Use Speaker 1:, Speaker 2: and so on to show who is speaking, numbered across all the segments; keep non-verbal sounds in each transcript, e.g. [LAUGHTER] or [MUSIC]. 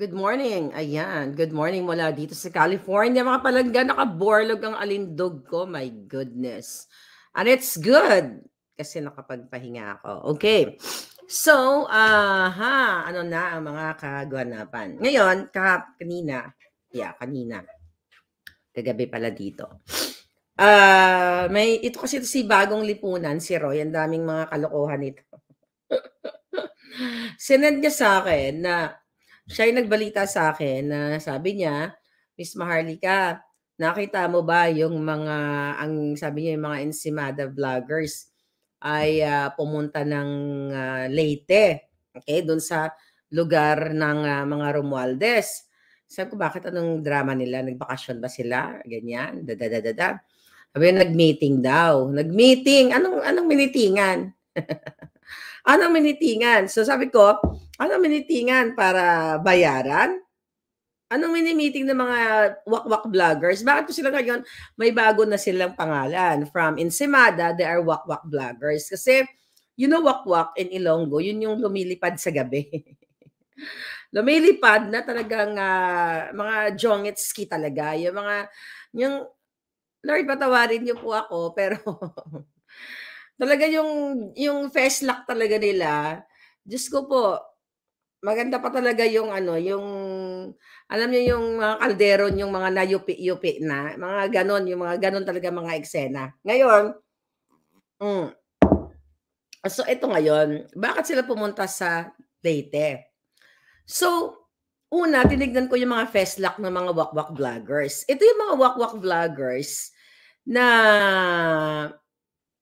Speaker 1: Good morning. Ayan. Good morning mula dito sa California. Mga palangga, nakaborlog ang alindog ko. My goodness. And it's good kasi nakapagpahinga ako. Okay. So, uh, ano na ang mga kaganapan? Ngayon, ka, kanina, yeah, kanina, kagabi pala dito. Uh, may, ito kasi ito si Bagong Lipunan, si Roy, ang daming mga kalokohan nito. [LAUGHS] Sinend niya sa akin na siya yung nagbalita sa akin na sabi niya, Miss Maharlika, nakita mo ba yung mga, ang sabi niya, yung mga Ensimada vloggers ay uh, pumunta ng uh, Leyte, okay, doon sa lugar ng uh, mga Romualdez. Sabi ko, bakit anong drama nila? Nagbakasyon ba sila? Ganyan, dadadadada. Sabi niya, nag-meeting daw. Nag-meeting? Anong, anong minitingan? [LAUGHS] anong minitingan? So sabi ko, ano minitingan para bayaran? Anong minimiting ng mga wakwak vloggers? Bakit po sila ngayon may bago na silang pangalan? From Ensimada, they are wakwak vloggers. Kasi you know wakwak in Ilonggo, yun yung lumilipad sa gabi. [LAUGHS] lumilipad na talagang uh, mga jongetski talaga. Yung mga, yung, Lord, patawarin niyo po ako, [LAUGHS] pero talaga yung, yung luck talaga nila, Diyos ko po, maganda pa talaga yung ano, yung alam niyo yung mga kalderon, yung mga nayupi-yupi na, mga ganon, yung mga ganon talaga mga eksena. Ngayon, mm, so ito ngayon, bakit sila pumunta sa Leyte? So, una, tinignan ko yung mga festlock ng mga wakwak vloggers. Ito yung mga wakwak vloggers na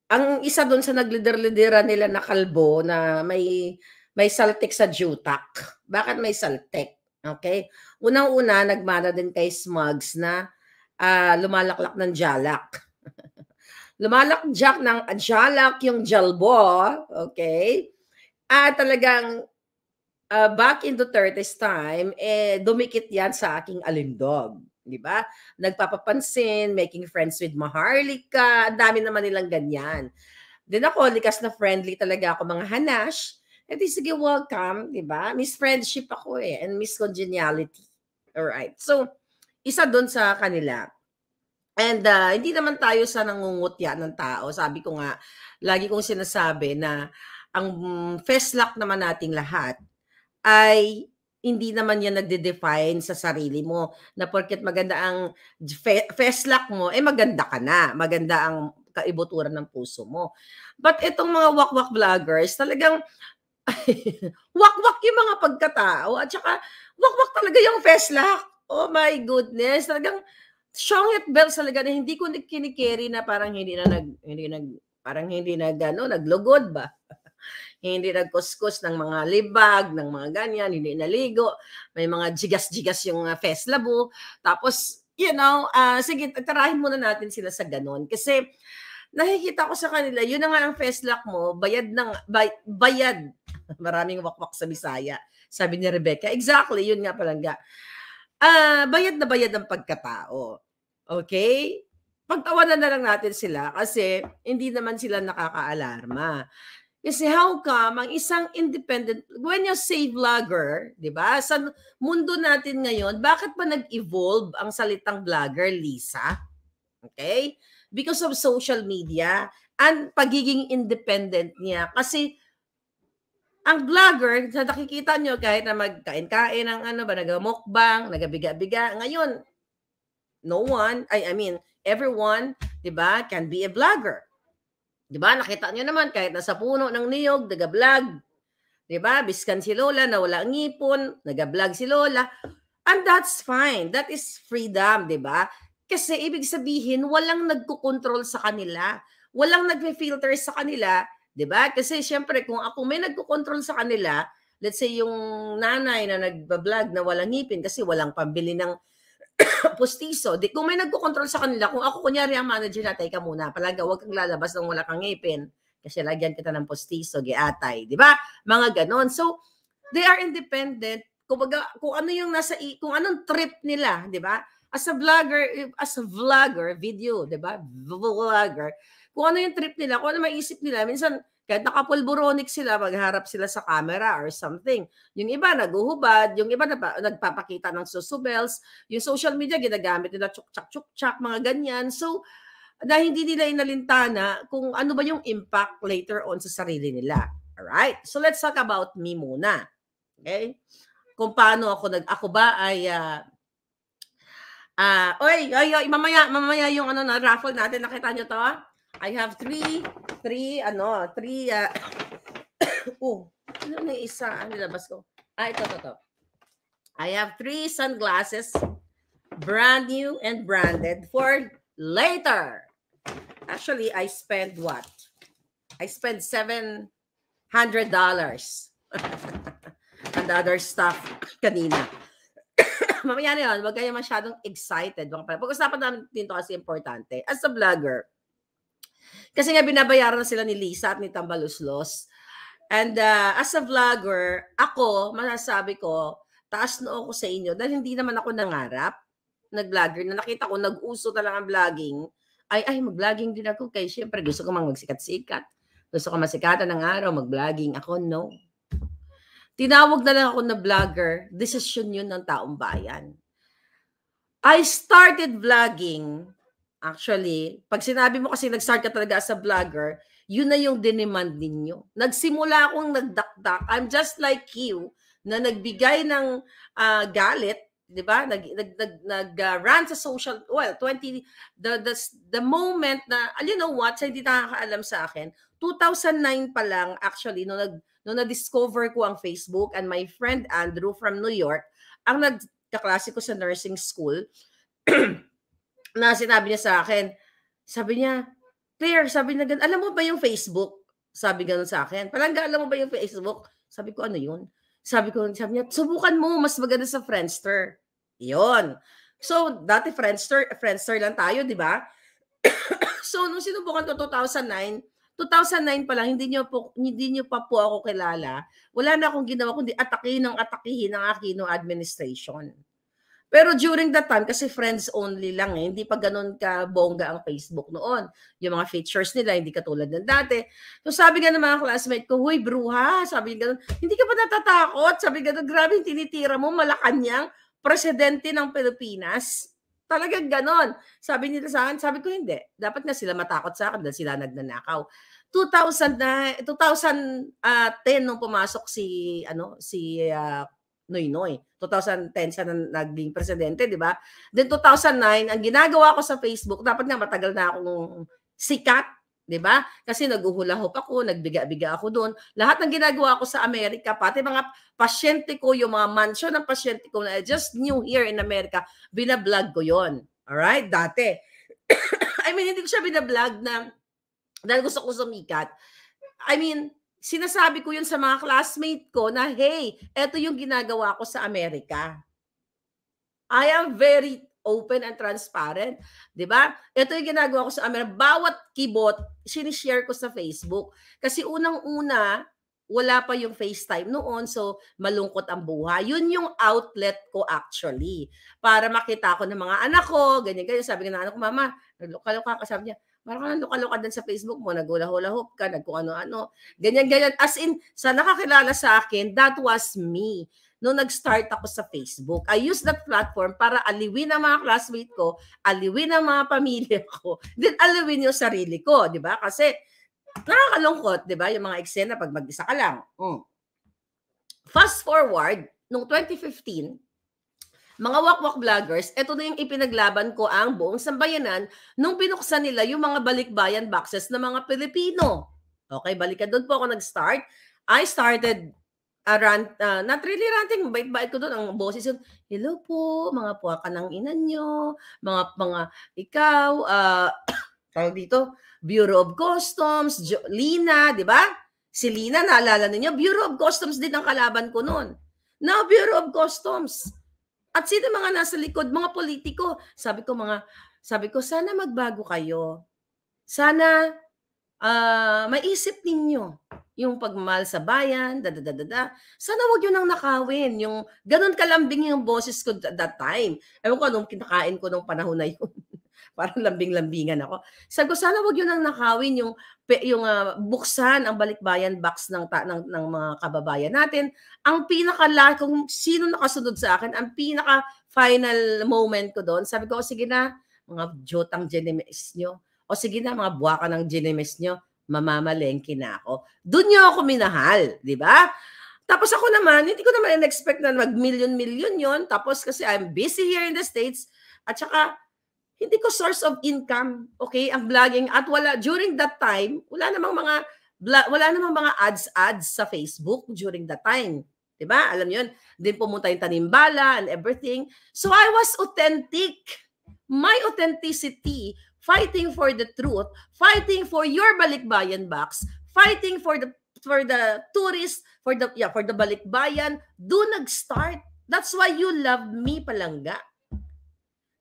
Speaker 1: ang isa doon sa naglider-lidera nila na kalbo na may may saltik sa Jutak. Bakit may saltik? Okay? Unang-una, nagmana din kay Smugs na uh, lumalaklak ng jalak. [LAUGHS] lumalakjak ng jalak yung jalbo. Okay? Ah, talagang uh, back in the 30s time, eh, dumikit yan sa aking alimdog. Di ba? Nagpapapansin, making friends with Maharlika. Ang dami naman nilang ganyan. Then ako, likas na friendly talaga ako mga Hanash. E di sige, welcome, di ba? Miss friendship ako eh, and miss congeniality. Alright, so, isa doon sa kanila. And uh, hindi naman tayo sa nangungutya ng tao. Sabi ko nga, lagi kong sinasabi na ang luck naman nating lahat ay hindi naman yan nagde-define sa sarili mo na porket maganda ang fe- luck mo, eh maganda ka na. Maganda ang kaibuturan ng puso mo. But itong mga wakwak vloggers, talagang [LAUGHS] wakwak yung mga pagkatao at saka wakwak talaga yung Feslac. Oh my goodness, talagang strong at bells talaga na hindi ko kinikerry na parang hindi na nag hindi nag parang hindi na gano naglugod ba. [LAUGHS] hindi nagkuskus ng mga libag, ng mga ganyan, hindi naligo. May mga jigas-jigas yung uh, ah, Feslabo. Tapos, you know, uh, sige, tarahin muna natin sila sa ganon. Kasi nakikita ko sa kanila, yun na nga ang feslak mo, bayad ng, bay, bayad. [LAUGHS] Maraming wakwak sa Bisaya. Sabi ni Rebecca, exactly, yun nga palangga. Uh, ah, bayad na bayad ang pagkatao. Okay? Pagtawanan na lang natin sila kasi hindi naman sila nakakaalarma. Kasi how come ang isang independent, when you say vlogger, di ba, sa mundo natin ngayon, bakit pa nag-evolve ang salitang vlogger, Lisa? Okay? because of social media and pagiging independent niya. Kasi ang vlogger, sa nakikita nyo, kahit na magkain-kain ng ano ba, nagamukbang, nagabiga-biga, ngayon, no one, I, I mean, everyone, di ba, can be a vlogger. Di ba, nakita nyo naman, kahit nasa puno ng niyog, nagablog, di ba, biskan si Lola, nawala ang ngipon, nagablog si Lola, and that's fine, that is freedom, di ba? Kasi ibig sabihin, walang nagkukontrol sa kanila. Walang nagme-filter sa kanila. ba diba? Kasi syempre, kung ako may nagkukontrol sa kanila, let's say yung nanay na nagbablog na walang ngipin kasi walang pambili ng [COUGHS] postiso. Di, kung may nagkukontrol sa kanila, kung ako kunyari ang manager na, ka muna, palaga, huwag kang lalabas nang wala kang ngipin kasi lagyan kita ng postiso, giatay, di ba? Mga ganon. So, they are independent. Kung, Kumbaga, kung ano yung nasa, kung anong trip nila, di ba? As a vlogger, as a vlogger, video, di ba? Vlogger. Kung ano yung trip nila, kung ano maisip nila, minsan kahit nakapulburonic sila, magharap sila sa camera or something. Yung iba naguhubad, yung iba nagpapakita ng susubels, yung social media ginagamit nila chuk tsak chuk tsak mga ganyan. So, dahil hindi nila inalintana kung ano ba yung impact later on sa sarili nila. Alright? So, let's talk about me muna. Okay? Kung paano ako nag... Ako ba ay... Uh, Ah, uh, oy, oy, oy, mamaya, mamaya yung ano na raffle natin, nakita nyo to? I have three, three, ano, three, uh, [COUGHS] oh, ano na isa, Ang nilabas ko? Ah, ito, ito, ito. I have three sunglasses, brand new and branded for later. Actually, I spent what? I spent $700 hundred dollars [LAUGHS] and other stuff kanina mamaya na yun, huwag kayo masyadong excited. Pag-usapan namin dito kasi importante. As a vlogger, kasi nga binabayaran na sila ni Lisa at ni Tambaluslos. And uh, as a vlogger, ako, masasabi ko, taas na ako sa inyo dahil hindi naman ako nangarap nag-vlogger na nakita ko nag-uso talaga ang vlogging. Ay, ay, mag-vlogging din ako. Kaya syempre, gusto ko mang magsikat-sikat. Gusto ko masikatan ng araw, mag-vlogging. Ako, no. Tinawag na lang ako na vlogger, desisyon yun ng taong bayan. I started vlogging, actually, pag sinabi mo kasi nag-start ka talaga as a vlogger, yun na yung dinemand ninyo. Nagsimula akong nagdakdak. I'm just like you na nagbigay ng uh, galit, 'di ba? Nag nag nag, nag uh, rant sa social well, 20 the, the the moment na you know what, sa hindi nakakaalam sa akin, 2009 pa lang actually no nag no na-discover ko ang Facebook and my friend Andrew from New York, ang nagkaklase ko sa nursing school, [CLEARS THROAT] na sinabi niya sa akin, sabi niya, Claire, sabi niya alam mo ba yung Facebook? Sabi ganun sa akin. Palangga, alam mo ba yung Facebook? Sabi ko, ano yun? Sabi ko, sabi niya, subukan mo, mas maganda sa Friendster. Yun. So, dati Friendster, Friendster lang tayo, di ba? [CLEARS THROAT] so, nung sinubukan ko 2009, 2009 pa lang, hindi niyo po hindi niyo pa po ako kilala. Wala na akong ginawa kundi atakihin ng atakihin ng Aquino administration. Pero during that time, kasi friends only lang eh, hindi pa ganun ka bongga ang Facebook noon. Yung mga features nila, hindi katulad ng dati. So sabi nga ng mga classmate ko, Huy, bruha, sabi nga ganun, hindi ka pa natatakot? Sabi ganun, grabe tinitira mo, Malacanang, presidente ng Pilipinas. Talagang ganon. Sabi nila sa akin, sabi ko hindi. Dapat na sila matakot sa akin dahil sila nagnanakaw. 2000 na 2010 ah, nung pumasok si ano si uh, Noy Noy. 2010 siya na naging presidente, di ba? Then 2009, ang ginagawa ko sa Facebook, dapat nga matagal na akong sikat 'di ba? Kasi naguhulahop ako, nagbiga-biga ako doon. Lahat ng ginagawa ko sa Amerika, pati mga pasyente ko, yung mga mansion ng pasyente ko na I just new here in America, binablog ko 'yon. All right? Dati. [COUGHS] I mean, hindi ko siya binablog na dahil gusto ko sumikat. I mean, sinasabi ko 'yon sa mga classmate ko na hey, eto yung ginagawa ko sa Amerika. I am very open and transparent. ba? Diba? Ito yung ginagawa ko sa amin. Bawat kibot, sinishare ko sa Facebook. Kasi unang-una, wala pa yung FaceTime noon, so malungkot ang buhay. Yun yung outlet ko actually. Para makita ko ng mga anak ko, ganyan-ganyan. Sabi ng anak ko, mama, nagluka-luka ka. Sabi niya, parang ka nagluka din sa Facebook mo, nagulahulahop ka, nagkung ano-ano. Ganyan-ganyan. As in, sa nakakilala sa akin, that was me nung nag-start ako sa Facebook. I use that platform para aliwin ang mga classmate ko, aliwin ang mga pamilya [LAUGHS] ko, then aliwin yung sarili ko, di ba? Kasi nakakalungkot, di ba? Yung mga eksena pag mag-isa ka lang. Mm. Fast forward, nung 2015, mga wakwak vloggers, ito na yung ipinaglaban ko ang buong sambayanan nung binuksan nila yung mga balikbayan boxes ng mga Pilipino. Okay, balikan doon po ako nag-start. I started uh, rant, uh, not really ranting, bait-bait ko doon ang boses yun. Hello po, mga puwaka ng ina nyo, mga, mga ikaw, uh, [CLEARS THROAT] tawag dito, Bureau of Customs, jo- Lina, di ba? Si Lina, naalala ninyo, Bureau of Customs din ang kalaban ko noon. Now, Bureau of Customs. At sino mga nasa likod, mga politiko? Sabi ko mga, sabi ko, sana magbago kayo. Sana uh, maisip ninyo yung pagmal sa bayan, da, da, da, da, Sana wag yun ang nakawin. Yung ganun kalambing yung boses ko at that time. Ewan ko anong kinakain ko nung panahon na yun. [LAUGHS] Parang lambing-lambingan ako. Sabi ko, sana wag yun ang nakawin yung, yung uh, buksan ang balikbayan box ng, ta, ng, ng mga kababayan natin. Ang pinaka, kung sino nakasunod sa akin, ang pinaka final moment ko doon, sabi ko, sige na, mga jotang generation nyo, o sige na, mga buwaka ng ginimis nyo, mamamalengke na ako. Doon nyo ako minahal, di ba? Tapos ako naman, hindi ko naman in-expect na mag-million-million yon Tapos kasi I'm busy here in the States. At saka, hindi ko source of income, okay, ang vlogging. At wala, during that time, wala namang mga, wala namang mga ads-ads sa Facebook during that time. ba diba? Alam yun. Then pumunta yung tanimbala and everything. So I was authentic. My authenticity fighting for the truth, fighting for your balikbayan box, fighting for the for the tourists, for the yeah, for the balikbayan, do nag-start. That's why you love me palangga.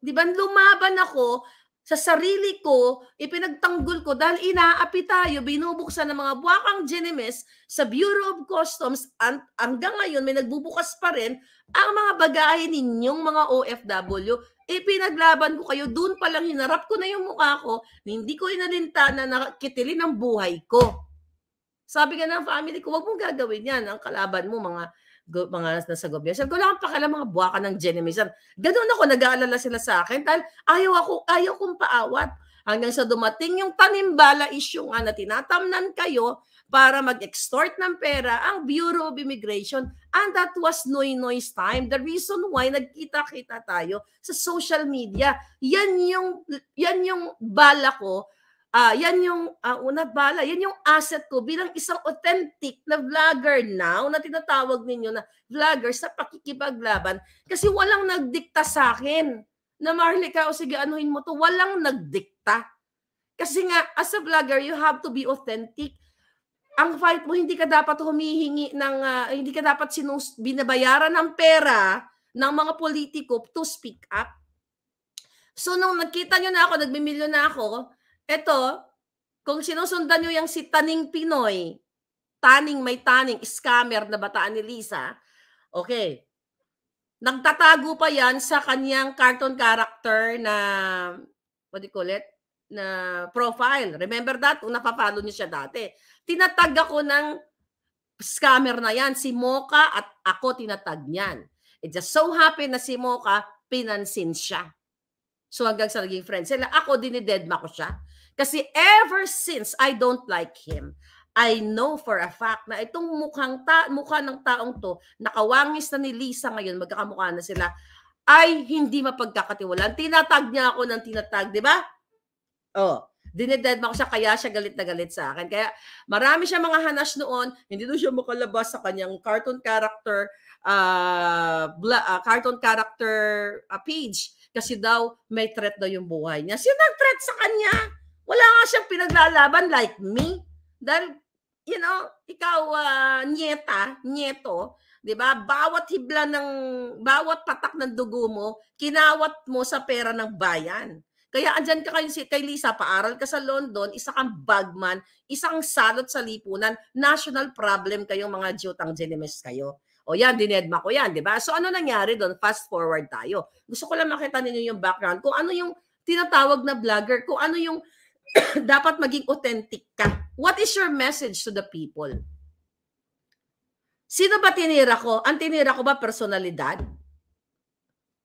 Speaker 1: 'Di ba? Lumaban ako sa sarili ko, ipinagtanggol ko dahil inaapi tayo, binubuksan ng mga buwakang genimes sa Bureau of Customs and hanggang ngayon may nagbubukas pa rin ang mga bagahe ninyong mga OFW eh pinaglaban ko kayo, doon pa lang hinarap ko na yung mukha ko, na hindi ko inalintana na nakitilin ang buhay ko. Sabi nga ng family ko, wag mong gagawin yan. Ang kalaban mo, mga go, mga nasa gobyerno. Sabi ko, lang kala mga buwaka ng generation. Ganun ako, nag-aalala sila sa akin dahil ayaw, ako, ayaw kong paawat. Hanggang sa dumating yung tanimbala issue nga na tinatamnan kayo para mag-extort ng pera ang Bureau of Immigration. And that was Noy Noy's time. The reason why nagkita-kita tayo sa social media. Yan yung, yan yung bala ko Ah, uh, yan yung uh, una bala, yan yung asset ko bilang isang authentic na vlogger now na tinatawag ninyo na vlogger sa pakikipaglaban kasi walang nagdikta sa akin na Marlica o sige anuhin mo to, walang nagdikta. Kasi nga as a vlogger you have to be authentic ang fight mo hindi ka dapat humihingi ng uh, hindi ka dapat sinus binabayaran ng pera ng mga politiko to speak up. So nung nakita nyo na ako, nagmimilyo na ako, eto, kung sinusundan nyo yung si Taning Pinoy, Taning may Taning, scammer na bataan ni Lisa, okay, nagtatago pa yan sa kanyang cartoon character na, what do you call it, na profile. Remember that? Kung napapalo niya siya dati tinatag ako ng scammer na yan, si Mocha at ako tinatag niyan. It just so happy na si Mocha, pinansin siya. So hanggang sa naging friends sila, ako dinidedma ko siya. Kasi ever since I don't like him, I know for a fact na itong mukhang ta mukha ng taong to, nakawangis na ni Lisa ngayon, magkakamukha na sila, ay hindi mapagkakatiwalaan. Tinatag niya ako ng tinatag, di ba? Oh dinededma ko siya kaya siya galit na galit sa akin. Kaya marami siya mga hanas noon, hindi doon siya makalabas sa kanyang cartoon character uh, bla, uh, cartoon character uh, page kasi daw may threat daw yung buhay niya. Sino nag-threat sa kanya? Wala nga siyang pinaglalaban like me. Dahil, you know, ikaw, uh, nieta, nieto, 'di ba? Bawat hibla ng bawat patak ng dugo mo, kinawat mo sa pera ng bayan. Kaya andyan ka kayo si, kay Lisa, paaral ka sa London, isa kang bagman, isang salot sa lipunan, national problem kayong mga Jotang Genemes kayo. O yan, dinedma ko yan, di ba? So ano nangyari doon? Fast forward tayo. Gusto ko lang makita ninyo yung background, kung ano yung tinatawag na vlogger, kung ano yung [COUGHS] dapat maging authentic ka. What is your message to the people? Sino ba tinira ko? Ang tinira ko ba personalidad?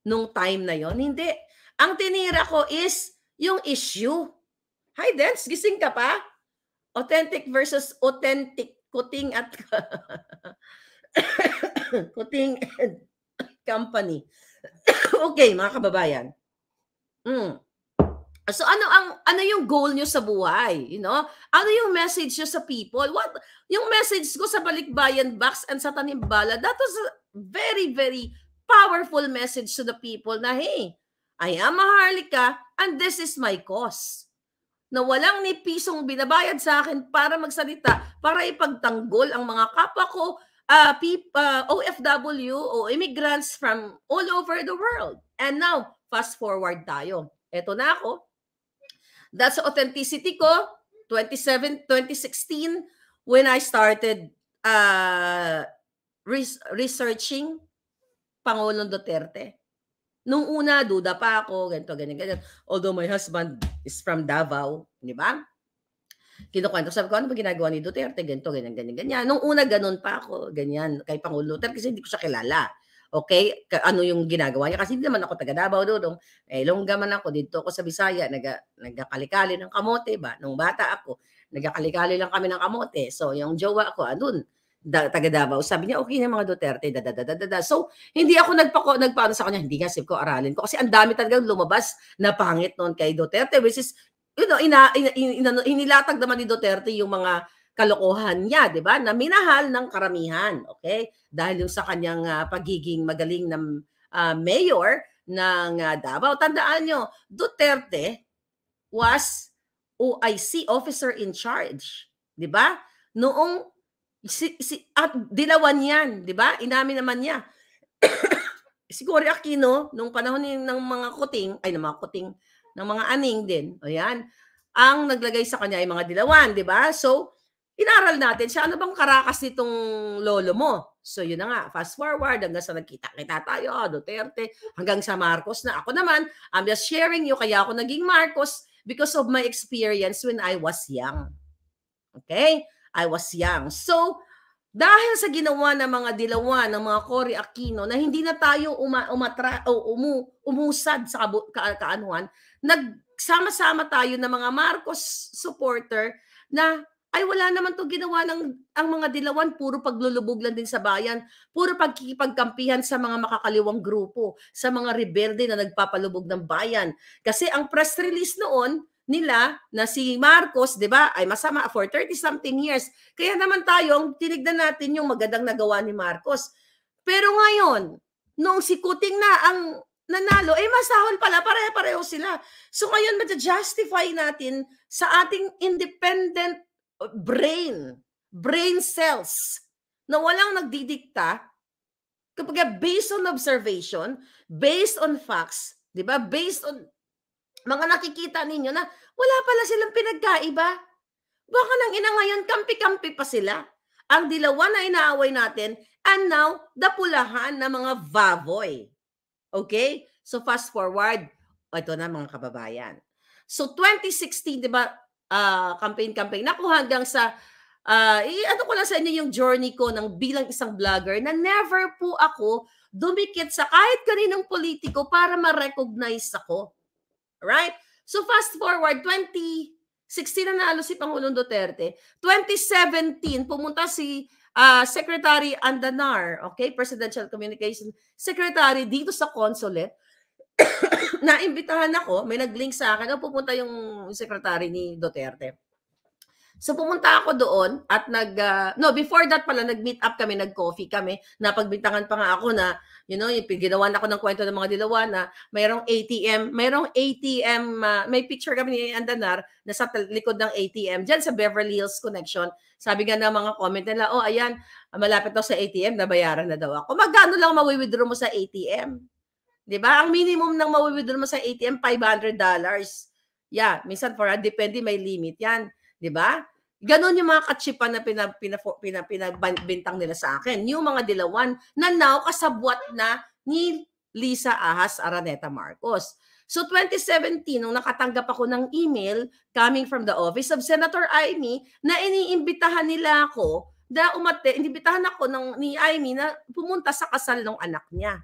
Speaker 1: Nung time na yon Hindi ang tinira ko is yung issue. Hi, Dance, gising ka pa? Authentic versus authentic. Kuting at [COUGHS] Kuting and Company. [COUGHS] okay, mga kababayan. Mm. So ano ang ano yung goal niyo sa buhay, you know? Ano yung message niyo sa people? What yung message ko sa Balikbayan Box and sa Tanimbala? That was a very very powerful message to the people na hey, I am a harlika and this is my cause. Na walang ni pisong binabayad sa akin para magsalita, para ipagtanggol ang mga kapwa ko, uh, ah, peep, uh, ah, OFW o immigrants from all over the world. And now, fast forward tayo. Ito na ako. That's authenticity ko, 27, 2016, when I started uh, res- researching Pangulong Duterte. Nung una, duda pa ako, ganito, ganyan, ganyan. Although my husband is from Davao, di ba? kinukwento. Sabi ko, ano ba ginagawa ni Duterte? Ganito, ganyan, ganyan, ganyan. Nung una, ganun pa ako, ganyan, kay Pangulo Duterte kasi hindi ko siya kilala. Okay? Ano yung ginagawa niya? Kasi hindi naman ako taga Davao doon. Eh, longga man ako. Dito ako sa Bisaya. nag nagkakalikali ng kamote ba? Nung bata ako, nagkakalikali lang kami ng kamote. So, yung jowa ko, andun da, taga Davao, sabi niya, okay na mga Duterte, da, da, da, da, da. So, hindi ako nagpako, nagpaano sa kanya, hindi nga, sip ko, aralin ko. Kasi ang dami talaga lumabas na pangit noon kay Duterte, which is, you know, ina, ina, ina, ina, inilatag naman ni Duterte yung mga kalokohan niya, 'di ba? Na minahal ng karamihan, okay? Dahil yung sa kanyang uh, pagiging magaling ng uh, mayor ng uh, Davao. Tandaan nyo, Duterte was OIC officer in charge, 'di ba? Noong Si, si, at dilawan yan, di ba? Inamin naman niya. [COUGHS] si Cory Aquino, nung panahon ng mga kuting, ay ng mga kuting, ng mga aning din, o yan, ang naglagay sa kanya ay mga dilawan, di ba? So, inaral natin siya, ano bang karakas nitong lolo mo? So, yun na nga, fast forward hanggang sa nagkita-kita tayo, Duterte, hanggang sa Marcos na. Ako naman, I'm just sharing you, kaya ako naging Marcos because of my experience when I was young. Okay? I was young. So, dahil sa ginawa ng mga dilawa ng mga Cory Aquino na hindi na tayo uma, umatra, o umu, umusad sa kabu, ka, kaanuhan, nagsama-sama tayo ng mga Marcos supporter na ay wala naman to ginawa ng ang mga dilawan, puro paglulubog lang din sa bayan, puro pagkikipagkampihan sa mga makakaliwang grupo, sa mga rebelde na nagpapalubog ng bayan. Kasi ang press release noon, nila na si Marcos, 'di ba, ay masama for 30 something years. Kaya naman tayong tinignan natin yung magandang nagawa ni Marcos. Pero ngayon, nung si Kuting na ang nanalo, eh masahol pala, pare-pareho sila. So ngayon, ma-justify natin sa ating independent brain, brain cells, na walang nagdidikta, kapag based on observation, based on facts, di ba, based on mga nakikita ninyo na wala pala silang pinagkaiba. Baka nang ina ngayon, kampi-kampi pa sila. Ang dilawan na inaaway natin, and now, dapulahan ng mga baboy. Okay? So fast forward, ito na mga kababayan. So 2016, di ba, uh, campaign-campaign, naku hanggang sa Uh, ano ko lang sa inyo yung journey ko ng bilang isang vlogger na never po ako dumikit sa kahit kaninong politiko para ma-recognize ako. Right? So fast forward, 2016 na nanalo si Pangulong Duterte. 2017, pumunta si uh, Secretary Andanar, okay, Presidential Communication Secretary dito sa consulate. [COUGHS] Naimbitahan ako, may nag-link sa akin, o pupunta yung secretary ni Duterte. So pumunta ako doon at nag uh, no before that pala nag-meet up kami, nag-coffee kami. Napagbintangan pa nga ako na you know, yung ginawa ako ng kwento ng mga dilawan na mayroong ATM, mayroong ATM, uh, ah, may picture kami ni Andanar na sa likod ng ATM diyan sa Beverly Hills Connection. Sabi nga ng mga comment nila, "Oh, ayan, malapit daw sa ATM, nabayaran na daw ako." Magkano lang mawi-withdraw mo sa ATM? 'Di ba? Ang minimum ng mawi-withdraw mo sa ATM $500. Yeah, minsan for depende may limit 'yan, 'di ba? Ganon yung mga katsipan na pina, pina, pina, pinabintang nila sa akin. Yung mga dilawan na now kasabwat na ni Lisa Ahas Araneta Marcos. So 2017, nung nakatanggap ako ng email coming from the office of Senator Amy na iniimbitahan nila ako na umate, inibitahan ako ng, ni Amy na pumunta sa kasal ng anak niya.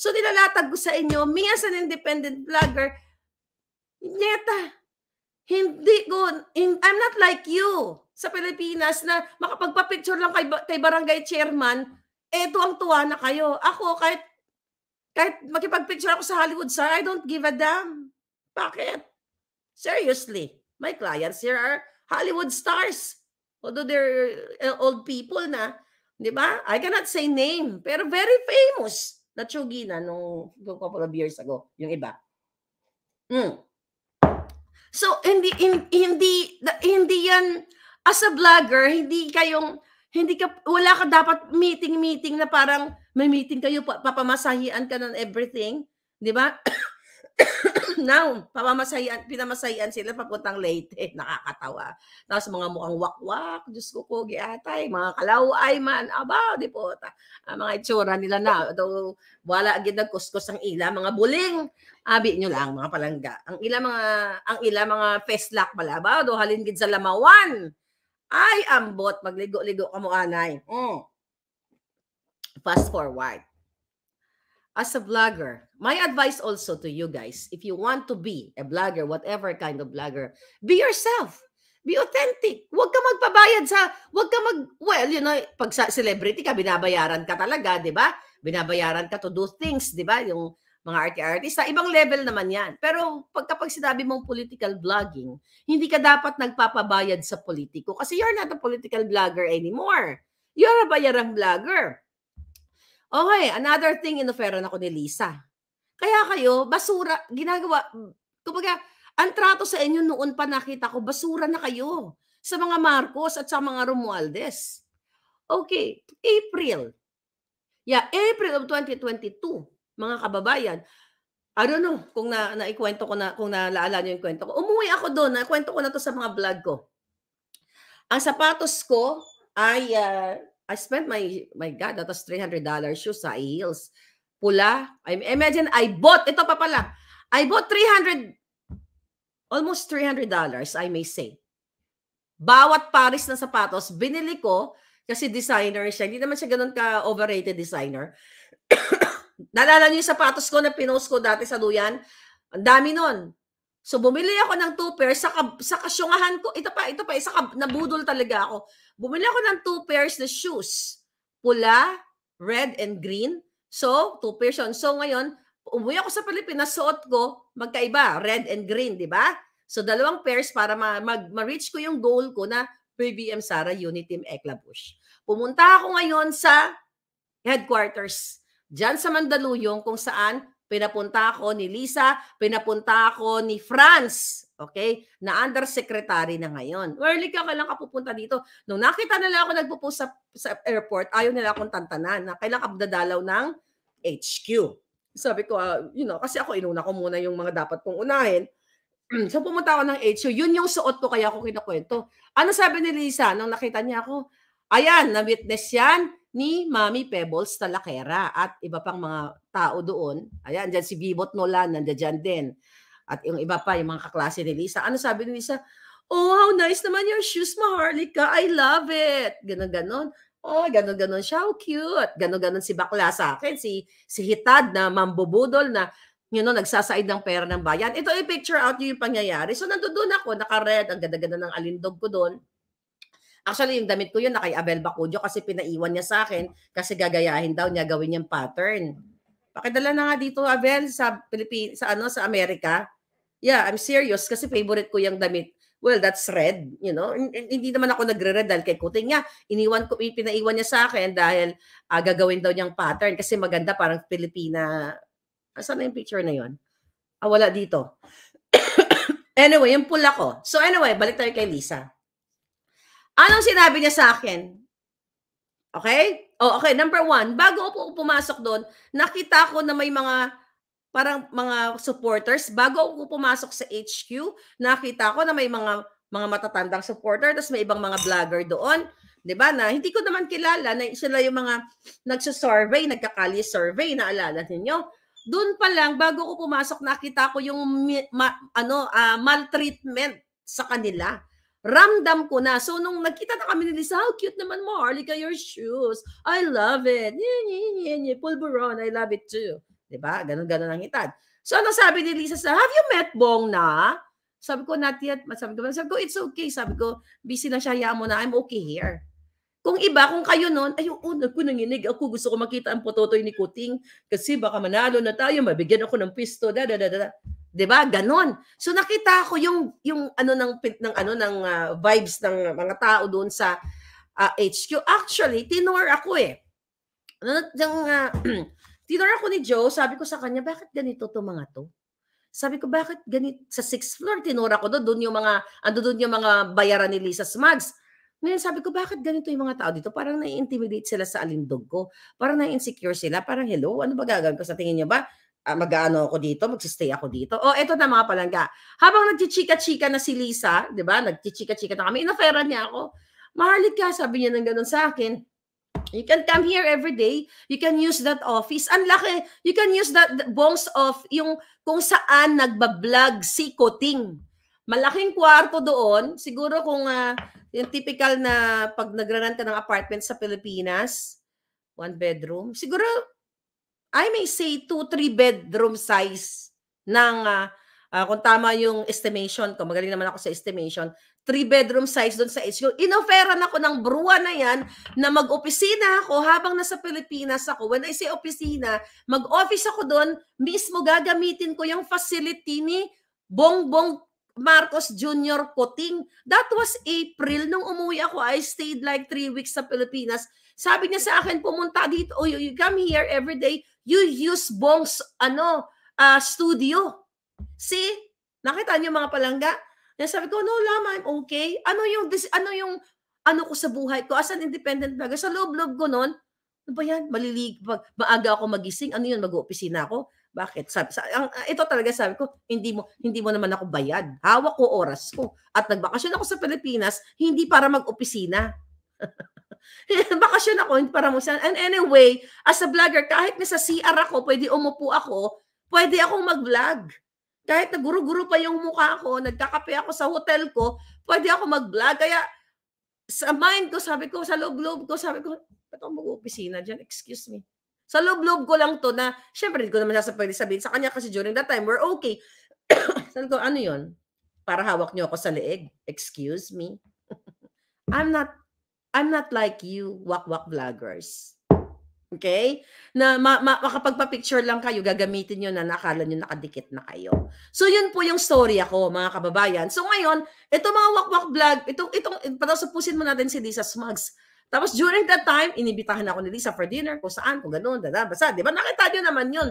Speaker 1: So nilalatag ko sa inyo, me as an independent blogger, Nieta, hindi ko, I'm not like you sa Pilipinas na makapagpa-picture lang kay, kay barangay chairman, eto ang tuwa na kayo. Ako, kahit, kahit makipagpicture ako sa Hollywood, sir, I don't give a damn. Bakit? Seriously, my clients here are Hollywood stars. Although they're eh, old people na, di ba? I cannot say name, pero very famous na tsugi na nung couple of years ago, yung iba. Mm. So hindi hindi hindi yan as a vlogger, hindi kayong hindi ka wala ka dapat meeting meeting na parang may meeting kayo papamasahian ka ng everything, 'di ba? [COUGHS] Now, papamasahian, pinamasahian sila papuntang late, [LAUGHS] Nakakatawa. Tapos mga mukhang wakwak, Diyos ko ko, giatay, eh. mga kalaw ay man, aba, di po. Ta, ah, mga itsura nila na. Though, wala agad nagkuskus ang ila, mga buling abi nyo lang mga palangga. Ang ila mga ang ila mga festlak balabado gid sa lamawan. Ay ambot magligo-ligo kamo anay. Mm. Fast forward. As a vlogger, my advice also to you guys, if you want to be a blogger, whatever kind of blogger, be yourself. Be authentic. Huwag ka magpabayad sa, huwag ka mag, well, you know, pag sa celebrity ka, binabayaran ka talaga, di ba? Binabayaran ka to do things, di ba? Yung mga arte-artista. Ibang level naman yan. Pero pagkapag sinabi mong political vlogging, hindi ka dapat nagpapabayad sa politiko kasi you're not a political vlogger anymore. You're a bayarang vlogger. Okay, another thing, inoferan ako ni Lisa. Kaya kayo, basura, ginagawa, kumbaga, ang trato sa inyo noon pa nakita ko, basura na kayo sa mga Marcos at sa mga Romualdez. Okay, April. Yeah, April of 2022 mga kababayan, I don't know kung na naikwento ko na kung naalala niyo yung kwento ko. Umuwi ako doon, na kwento ko na to sa mga vlog ko. Ang sapatos ko ay uh, I spent my my god, that was $300 shoes sa heels. Pula. I imagine I bought ito pa pala. I bought 300 almost $300 I may say. Bawat pares ng sapatos binili ko kasi designer siya. Hindi naman siya ganoon ka overrated designer. Naalala niyo yung sapatos ko na pinost ko dati sa Duyan? Ang dami nun. So bumili ako ng two pairs sa, sa kasyungahan ko. Ito pa, ito pa, isa ka, nabudol talaga ako. Bumili ako ng two pairs na shoes. Pula, red, and green. So, two pairs yun. So ngayon, umuwi ako sa Pilipinas, suot ko magkaiba, red and green, di ba? So dalawang pairs para ma-reach ma- ko yung goal ko na PBM Sara Unity Team Eklabush. Pumunta ako ngayon sa headquarters Diyan sa Mandaluyong kung saan pinapunta ako ni Lisa, pinapunta ako ni Franz, okay, na undersecretary na ngayon. Early ka lang kapupunta dito. Nung nakita na lang ako nagpo sa, sa airport, ayaw nila akong tantanan na ka dadalaw ng HQ. Sabi ko, uh, you know, kasi ako inuna ko muna yung mga dapat kong unahin. [CLEARS THROAT] so pumunta ako ng HQ. Yun yung suot ko kaya ako kinakwento. Ano sabi ni Lisa nung nakita niya ako? Ayan, na-witness yan ni Mami Pebbles Talakera at iba pang mga tao doon. Ayan, dyan si Bibot Nolan, nandiyan dyan din. At yung iba pa, yung mga kaklase ni Lisa. Ano sabi ni Lisa? Oh, how nice naman your shoes, Maharlika. I love it. Ganon-ganon. Oh, ganon-ganon siya. How cute. Ganon-ganon si Bakla sa akin. Si, si Hitad na mambubudol na you know, nagsasaid ng pera ng bayan. Ito, i-picture out yung pangyayari. So, nandoon ako, naka-red. Ang ganda-ganda ng alindog ko doon. Actually, yung damit ko yun na kay Abel Bacudio kasi pinaiwan niya sa akin kasi gagayahin daw niya gawin yung pattern. Pakidala na nga dito, Abel, sa Pilipinas, sa ano, sa Amerika. Yeah, I'm serious kasi favorite ko yung damit. Well, that's red, you know. Hindi naman ako nagre-red dahil kay Kuting niya. Iniwan ko, pinaiwan niya sa akin dahil uh, gagawin daw niyang pattern kasi maganda parang Pilipina. Asan na yung picture na yon? Ah, wala dito. [COUGHS] anyway, yung pula ko. So anyway, balik tayo kay Lisa. Anong sinabi niya sa akin? Okay? Oh, okay. Number one, bago ako pumasok doon, nakita ko na may mga parang mga supporters. Bago ako pumasok sa HQ, nakita ko na may mga mga matatandang supporter, tapos may ibang mga vlogger doon. 'di ba? Na hindi ko naman kilala na sila yung mga nagso-survey, nagkakali survey, naalala ninyo. Doon pa lang bago ko pumasok nakita ko yung ma, ano uh, maltreatment sa kanila. Ramdam ko na. So, nung nakita na kami ni Lisa, how cute naman mo, Harlika, your shoes. I love it. Pulburon, I love it too. Diba? ganun ganon ang itad. So, ano sabi ni Lisa sa, have you met Bong na? Sabi ko, not yet. Sabi ko, sabi ko, it's okay. Sabi ko, busy na siya, hayaan mo na. I'm okay here. Kung iba, kung kayo nun, ayun, oh, ako nanginig ako, gusto ko makita ang pototoy ni Kuting kasi baka manalo na tayo, mabigyan ako ng pisto, da, da, da, da. 'Di ba? Ganon. So nakita ko yung yung ano ng ng ano ng uh, vibes ng mga tao doon sa uh, ah, HQ. Actually, tinor ako eh. Ano yung uh, [CLEARS THROAT] tinor ako ni Joe, sabi ko sa kanya, bakit ganito to mga to? Sabi ko, bakit ganit sa sixth floor, tinor ako doon, doon yung mga, ando doon yung mga bayaran ni Lisa Smugs. Ngayon sabi ko, bakit ganito yung mga tao dito? Parang nai-intimidate sila sa alindog ko. Parang nai-insecure sila. Parang, hello, ano ba gagawin ko sa tingin niya ba? uh, ah, mag-ano ako dito, magsistay ako dito. O, oh, eto na mga palangga. Habang nagchichika-chika na si Lisa, di ba, nagchichika-chika na kami, inoferan niya ako, mahalit ka, sabi niya ng ganun sa akin, You can come here every day. You can use that office. Ang laki. You can use that bones of yung kung saan nagbablog si Koting. Malaking kwarto doon. Siguro kung uh, yung typical na pag nagranan ka ng apartment sa Pilipinas, one bedroom, siguro I may say 2-3 bedroom size ng, uh, uh, kung tama yung estimation ko, magaling naman ako sa estimation, 3 bedroom size doon sa HQ. Inoferan ako ng bruwa na yan na mag-opisina ako habang nasa Pilipinas ako. When I say opisina, mag-office ako doon, mismo gagamitin ko yung facility ni Bongbong Marcos Jr. Coting. That was April. Nung umuwi ako, I stayed like 3 weeks sa Pilipinas. Sabi niya sa akin, pumunta dito. Oh, you, you come here every day You use Bong's ano, uh, studio. See? Nakita niyo mga palangga? Yan sabi ko, no, Lama, I'm okay. Ano yung, this, ano yung, ano ko sa buhay ko as an independent vlogger? Sa loob-loob ko noon, ano ba yan? Malilig, mag, maaga ako magising. Ano yun? Mag-opisina ako? Bakit? Sabi, sa, ang, ah, ito talaga sabi ko, hindi mo hindi mo naman ako bayad. Hawak ko oras ko. At nagbakasyon ako sa Pilipinas, hindi para mag-opisina. [LAUGHS] [LAUGHS] Bakasyon ako, para mo saan. And anyway, as a vlogger, kahit nasa CR ako, pwede umupo ako, pwede akong mag-vlog. Kahit naguro-guro pa yung mukha ko, nagkakape ako sa hotel ko, pwede ako mag-vlog. Kaya sa mind ko, sabi ko, sa loob-loob ko, sabi ko, ba't ako mag-opisina dyan? Excuse me. Sa loob-loob ko lang to na, syempre, hindi ko naman nasa pwede sabihin sa kanya kasi during that time, we're okay. [COUGHS] sabi ko, ano yon Para hawak niyo ako sa leeg. Excuse me. [LAUGHS] I'm not I'm not like you, wakwak vloggers. Okay? Na ma ma makapagpa-picture lang kayo, gagamitin nyo na nakala nyo nakadikit na kayo. So, yun po yung story ako, mga kababayan. So, ngayon, ito mga wakwak vlog, itong, itong, patasupusin mo natin si Lisa Smugs. Tapos, during that time, inibitahan ako ni Lisa for dinner, kung saan, kung ganun, dada, Di ba? Nakita nyo naman yun.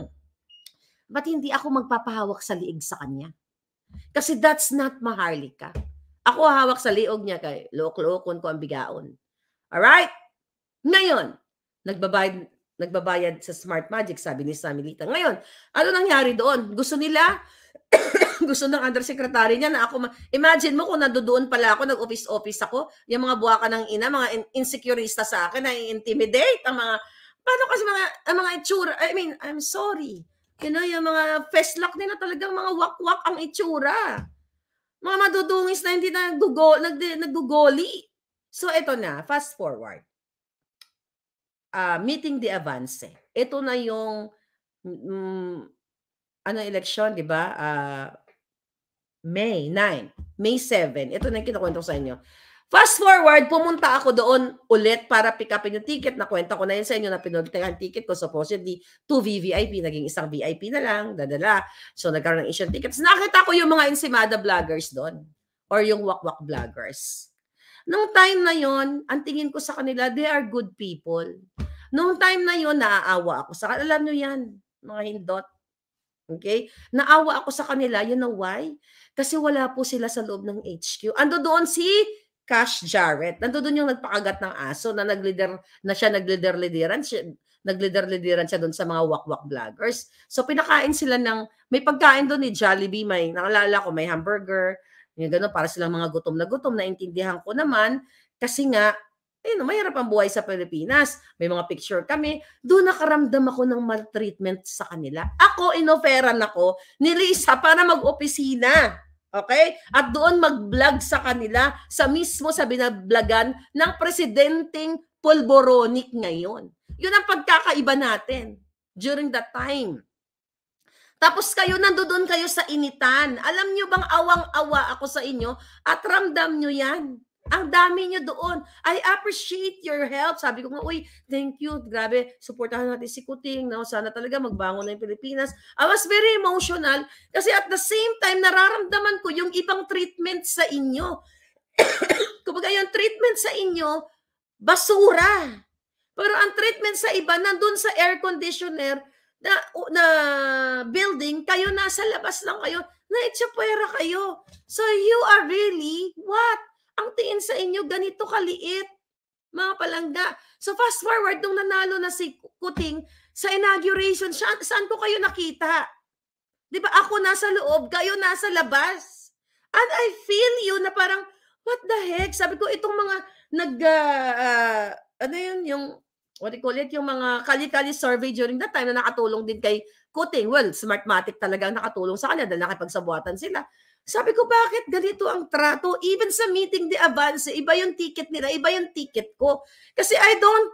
Speaker 1: Ba't hindi ako magpapahawak sa liig sa kanya? Kasi that's not maharlika. Ako hawak sa liog niya kay lok-lokon ko ang bigaon. All right? Ngayon, nagbabayad, nagbabayad sa Smart Magic, sabi ni Sammy Lita. Ngayon, ano nangyari doon? Gusto nila, [COUGHS] gusto ng undersecretary niya na ako, imagine mo kung nadudoon pala ako, nag-office-office ako, yung mga buwaka ng ina, mga in- insecurista sa akin, na intimidate ang mga, paano kasi mga, ang mga itsura, I mean, I'm sorry. You know, yung mga face lock nila talaga, mga wakwak ang itsura. Mga madudungis na hindi na gugo, nag, naggugoli. So ito na, fast forward. Uh, meeting the advance. Ito na yung mm, ano election, 'di ba? Uh, May 9, May 7. Ito na yung kinukwento sa inyo. Fast forward, pumunta ako doon ulit para pick upin yung ticket. na Nakwenta ko na yun sa inyo na pinulitahan ticket ko. Supposedly, 2 VVIP, naging isang VIP na lang, dadala. So, nagkaroon ng issued tickets. Nakita ko yung mga ensimada vloggers doon or yung wakwak -wak vloggers. Nung time na yon, ang tingin ko sa kanila, they are good people. Nung time na yon, naaawa ako sa kanila. Alam nyo yan, mga hindot. Okay? Naawa ako sa kanila. You know why? Kasi wala po sila sa loob ng HQ. Ando doon si Cash Jarrett. Nando doon yung nagpakagat ng aso na nagleader na siya nagleader lideran nagleader lideran siya doon sa mga wakwak -wak vloggers. So pinakain sila ng, may pagkain doon ni Jollibee, may, nakalala ko, may hamburger, yung ganun, para silang mga gutom na gutom, naintindihan ko naman kasi nga, ayun, mahirap ang buhay sa Pilipinas. May mga picture kami. Doon nakaramdam ako ng maltreatment sa kanila. Ako, inoferan ako ni Lisa para mag-opisina. Okay? At doon mag-vlog sa kanila sa mismo sa binablagan ng presidenting Polboronic ngayon. Yun ang pagkakaiba natin during that time. Tapos kayo, nandoon kayo sa initan. Alam nyo bang awang-awa ako sa inyo? At ramdam nyo yan. Ang dami nyo doon. I appreciate your help. Sabi ko nga, uy, thank you. Grabe, supportahan natin si Kuting. No? Sana talaga magbangon na yung Pilipinas. I was very emotional kasi at the same time, nararamdaman ko yung ibang treatment sa inyo. [COUGHS] Kumbaga yung treatment sa inyo, basura. Pero ang treatment sa iba, nandun sa air conditioner, na, na building, kayo nasa labas lang kayo, na etsapwera kayo. So you are really, what? Ang tiin sa inyo, ganito kaliit, mga palangga. So fast forward, nung nanalo na si Kuting sa inauguration, saan, saan ko kayo nakita? Di ba ako nasa loob, kayo nasa labas? And I feel you na parang, what the heck? Sabi ko, itong mga nag, uh, uh, ano yun, yung what do you call it, yung mga kali-kali survey during that time na nakatulong din kay Kuting. Well, Smartmatic talaga ang nakatulong sa kanila dahil nakipagsabuatan sila. Sabi ko, bakit ganito ang trato? Even sa meeting the advance, iba yung ticket nila, iba yung ticket ko. Kasi I don't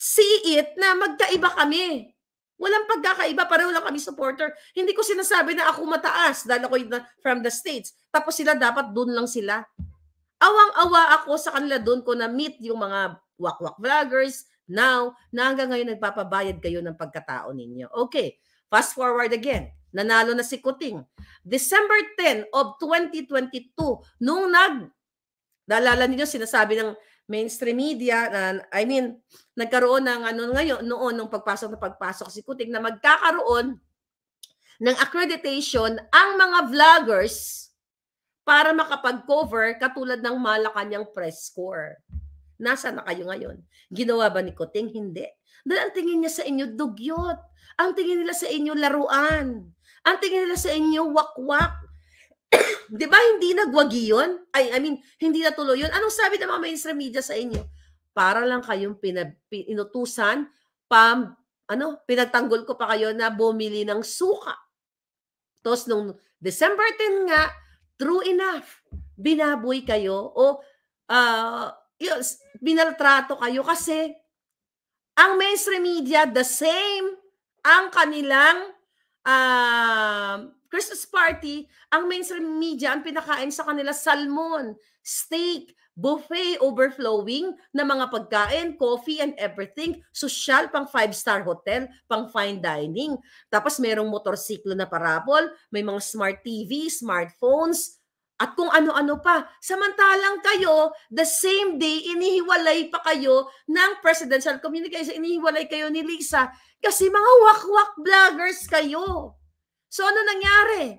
Speaker 1: see it na magkaiba kami. Walang pagkakaiba, pareho lang kami supporter. Hindi ko sinasabi na ako mataas dahil ako from the States. Tapos sila dapat doon lang sila. Awang-awa ako sa kanila doon ko na meet yung mga wakwak vloggers, now na hanggang ngayon nagpapabayad kayo ng pagkatao ninyo. Okay, fast forward again. Nanalo na si Kuting. December 10 of 2022, nung nag, naalala ninyo, sinasabi ng mainstream media na I mean nagkaroon ng ano ngayon noon nung pagpasok na pagpasok si Kuting na magkakaroon ng accreditation ang mga vloggers para makapag-cover katulad ng Malacanang Press Corps. Nasa na kayo ngayon? Ginawa ba ni Kuting? Hindi. Dahil ang tingin niya sa inyo, dugyot. Ang tingin nila sa inyo, laruan. Ang tingin nila sa inyo, wakwak. [COUGHS] Di ba hindi nagwagi yun? I, I mean, hindi na tuloy yun. Anong sabi ng mga mainstream media sa inyo? Para lang kayong pinab- inutusan, pam, ano, pinagtanggol ko pa kayo na bumili ng suka. Tapos nung December 10 nga, true enough, binaboy kayo o uh, binaltrato kayo kasi ang mainstream media, the same ang kanilang uh, Christmas party, ang mainstream media, ang pinakain sa kanila, salmon, steak, buffet overflowing na mga pagkain, coffee and everything, social, pang five-star hotel, pang fine dining. Tapos merong motorsiklo na parabol, may mga smart TV, smartphones, at kung ano-ano pa. Samantalang kayo, the same day, inihiwalay pa kayo ng presidential communication. Inihiwalay kayo ni Lisa kasi mga wakwak vloggers kayo. So ano nangyari?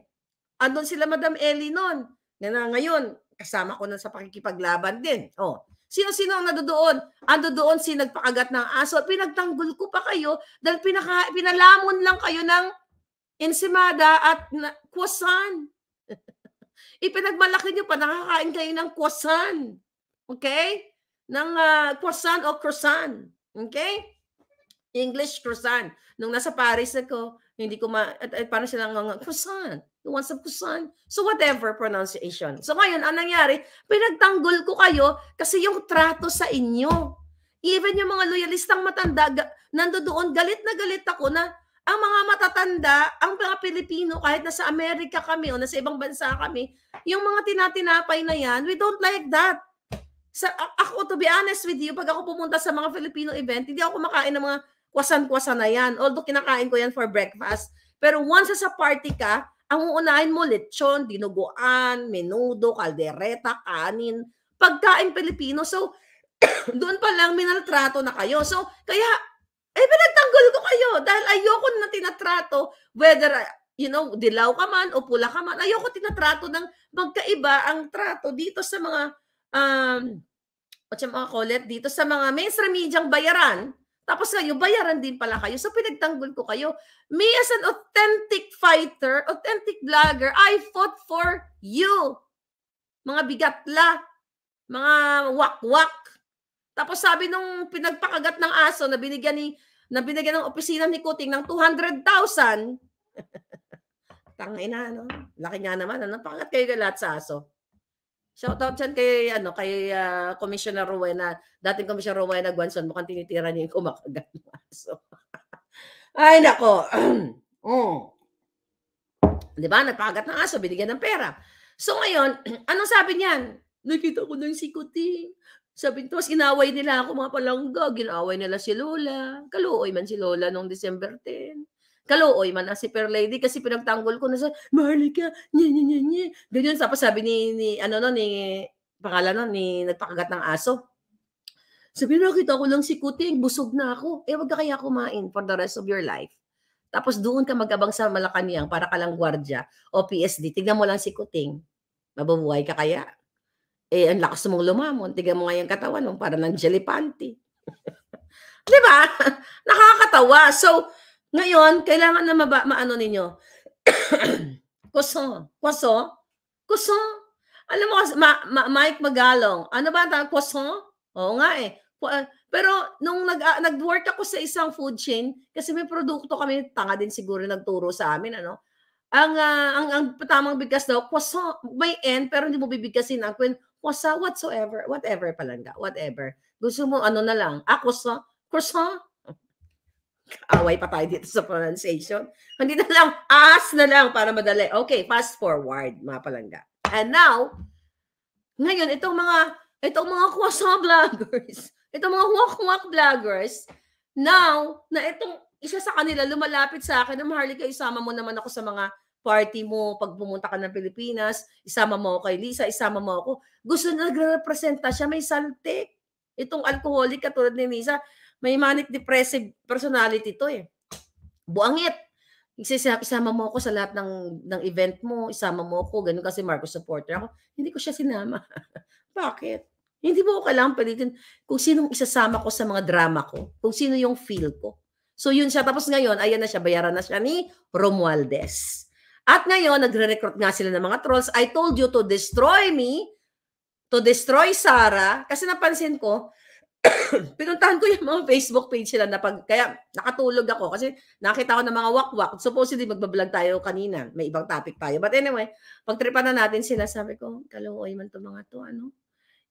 Speaker 1: Andun sila Madam Ellie noon. Ngayon, kasama ko na sa pakikipaglaban din. Oh, Sino-sino ang nadodoon? Ando doon si nagpakagat ng aso. Pinagtanggol ko pa kayo dahil pinaka, pinalamon lang kayo ng ensimada at na, croissant. Ipinagmalaki nyo pa, nakakain kayo ng croissant. Okay? Ng uh, croissant o croissant. Okay? English croissant. Nung nasa Paris ako, hindi ko ma... At, at parang sila nga, croissant. You want some croissant? So whatever pronunciation. So ngayon, ang nangyari, pinagtanggol ko kayo kasi yung trato sa inyo. Even yung mga loyalistang matanda, nandoon, galit na galit ako na ang mga matatanda, ang mga Pilipino, kahit nasa Amerika kami o nasa ibang bansa kami, yung mga tinatinapay na yan, we don't like that. Sa, ako, to be honest with you, pag ako pumunta sa mga Filipino event, hindi ako kumakain ng mga kwasan-kwasan na yan. Although kinakain ko yan for breakfast. Pero once sa party ka, ang uunahin mo, lechon, dinuguan, menudo, kaldereta, kanin, pagkain Pilipino. So, [COUGHS] doon pa lang minaltrato na kayo. So, kaya eh, pinagtanggol ko kayo dahil ayoko na tinatrato whether, you know, dilaw ka man o pula ka man. Ayoko tinatrato ng magkaiba ang trato dito sa mga, um, o sa mga kolet, dito sa mga mainstream medyang bayaran. Tapos ngayon, bayaran din pala kayo. So, pinagtanggol ko kayo. Me as an authentic fighter, authentic vlogger, I fought for you. Mga bigatla, mga wakwak, tapos sabi nung pinagpakagat ng aso na binigyan ni na binigyan ng opisina ni Kuting ng 200,000. [LAUGHS] Tangay na, no? Laki nga naman. Ano? Pakagat kayo kay lahat sa aso. Shoutout dyan kay, ano, kay uh, Commissioner Rowena. Dating Commissioner Rowena Guanson, mukhang tinitira niya yung kumakagat ng aso. [LAUGHS] Ay, nako. oh. [CLEARS THROAT] Di ba? Nagpakagat ng aso, binigyan ng pera. So ngayon, [CLEARS THROAT] anong sabi niyan? Nakita ko na yung si Kuting. Sabi, tapos inaway nila ako mga palangga, ginaway nila si Lola. Kaluoy man si Lola noong December 10. Kaluoy man na si Per Lady kasi pinagtanggol ko na sa Marlika, nye, nye, nye, nye. Ganyan, tapos sabi ni, ni ano no, ni, pangalan no, ni nagpakagat ng aso. Sabi, nakita ko lang si Kuting, busog na ako. Eh, wag ka kaya kumain for the rest of your life. Tapos doon ka magabang sa Malacanang para ka lang gwardiya o PSD. Tignan mo lang si Kuting. Mabubuhay ka kaya? Eh, ang lakas mong lumamon. Tiga mo nga yung katawan mo, para ng jellypanty. [LAUGHS] Di ba? [LAUGHS] Nakakatawa. So, ngayon, kailangan na maba, maano ninyo. [COUGHS] kuso. Kuso. Kuso. Alam mo, ma, ma, Mike Magalong, ano ba ang Kuso? Oo nga eh. Ah, pero nung nag, uh, nag-work ako sa isang food chain, kasi may produkto kami, tanga din siguro nagturo sa amin, ano? Ang, uh, ang, ang tamang bigkas daw, kuso, may N, pero hindi mo bibigkasin. Ang Kwasa whatsoever, whatever palangga, whatever. Gusto mo ano na lang, ako ah, sa, croissant. Kaaway [LAUGHS] pa tayo dito sa pronunciation. Hindi na lang, as na lang para madali. Okay, fast forward, mga palangga. And now, ngayon, itong mga, itong mga croissant vloggers, [LAUGHS] itong mga wak-wak vloggers, now, na itong isa sa kanila lumalapit sa akin na kayo sama mo naman ako sa mga party mo, pag pumunta ka ng Pilipinas, isama mo ako kay Lisa, isama mo ako. Gusto na nagre-representa siya, may saltik. Itong alcoholic katulad ni Lisa, may manic depressive personality to eh. Buangit. Isama mo ako sa lahat ng, ng event mo, isama mo ako, ganun kasi Marcos supporter ako. Hindi ko siya sinama. [LAUGHS] Bakit? Hindi mo ako kailangan palitin kung sinong isasama ko sa mga drama ko, kung sino yung feel ko. So yun siya. Tapos ngayon, ayan na siya, bayaran na siya ni Romualdez. At ngayon, nagre-recruit nga sila ng mga trolls. I told you to destroy me, to destroy Sarah. Kasi napansin ko, [COUGHS] pinuntahan ko yung mga Facebook page sila na pag, kaya nakatulog ako kasi nakita ko ng mga wakwak. Supposedly magbablog tayo kanina. May ibang topic tayo. But anyway, pagtripan na natin sila, sabi ko, kaluoy man to mga to, ano?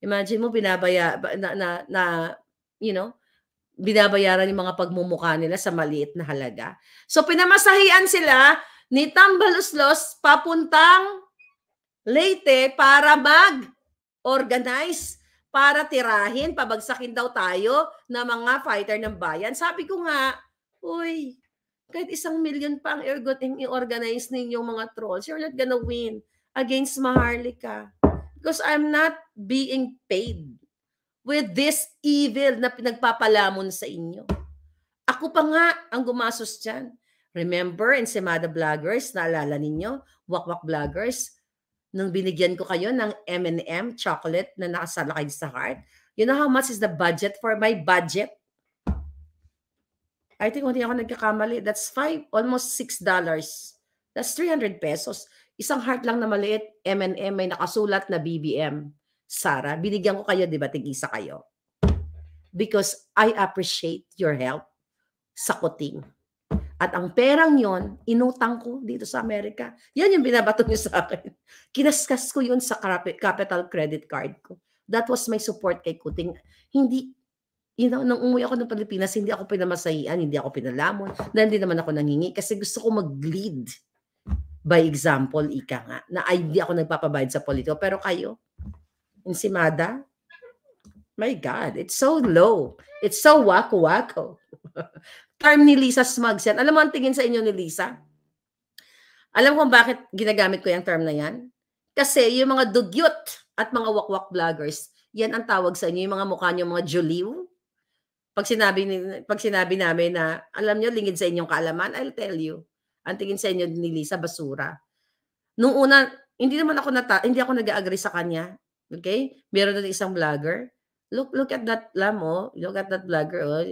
Speaker 1: Imagine mo, binabaya, na, na, na you know, binabayaran yung mga pagmumuka nila sa maliit na halaga. So pinamasahian sila ni Tambaluslos papuntang Leyte para mag-organize, para tirahin, pabagsakin daw tayo ng mga fighter ng bayan. Sabi ko nga, uy, kahit isang million pa ang ergot i-organize ninyong mga trolls, you're not gonna win against Maharlika. Because I'm not being paid with this evil na pinagpapalamon sa inyo. Ako pa nga ang gumasos dyan. Remember, Ensemada Vloggers, naalala ninyo? Wakwak Vloggers, nung binigyan ko kayo ng M&M chocolate na nakasalakay sa heart, you know how much is the budget for my budget? I think hindi ako nagkakamali. That's five, almost six dollars. That's 300 pesos. Isang heart lang na maliit, M&M, may nakasulat na BBM. Sara, binigyan ko kayo, di ba? Tig-isa kayo. Because I appreciate your help sa kuting. At ang perang yon, inutang ko dito sa Amerika. Yan yung binabato niyo sa akin. [LAUGHS] Kinaskas ko yon sa capital credit card ko. That was my support kay Kuting. Hindi, you know, nang umuwi ako ng Pilipinas, hindi ako pinamasahian, hindi ako pinalamon, na hindi naman ako nangingi kasi gusto ko mag-lead by example, ika nga, na hindi ako nagpapabayad sa politiko. Pero kayo, in insimada, my God, it's so low. It's so wako-wako. [LAUGHS] term ni Lisa Smugs yan. Alam mo ang tingin sa inyo ni Lisa? Alam ko bakit ginagamit ko yung term na yan? Kasi yung mga dugyot at mga wakwak vloggers, yan ang tawag sa inyo, yung mga mukha niyo mga joliw. Pag sinabi, ni, pag sinabi namin na, alam niyo, lingid sa inyong kaalaman, I'll tell you. Ang tingin sa inyo ni Lisa, basura. Noong una, hindi naman ako nata hindi ako nag-agree sa kanya. Okay? Meron na isang vlogger look look at that lam oh. Look at that blogger oh.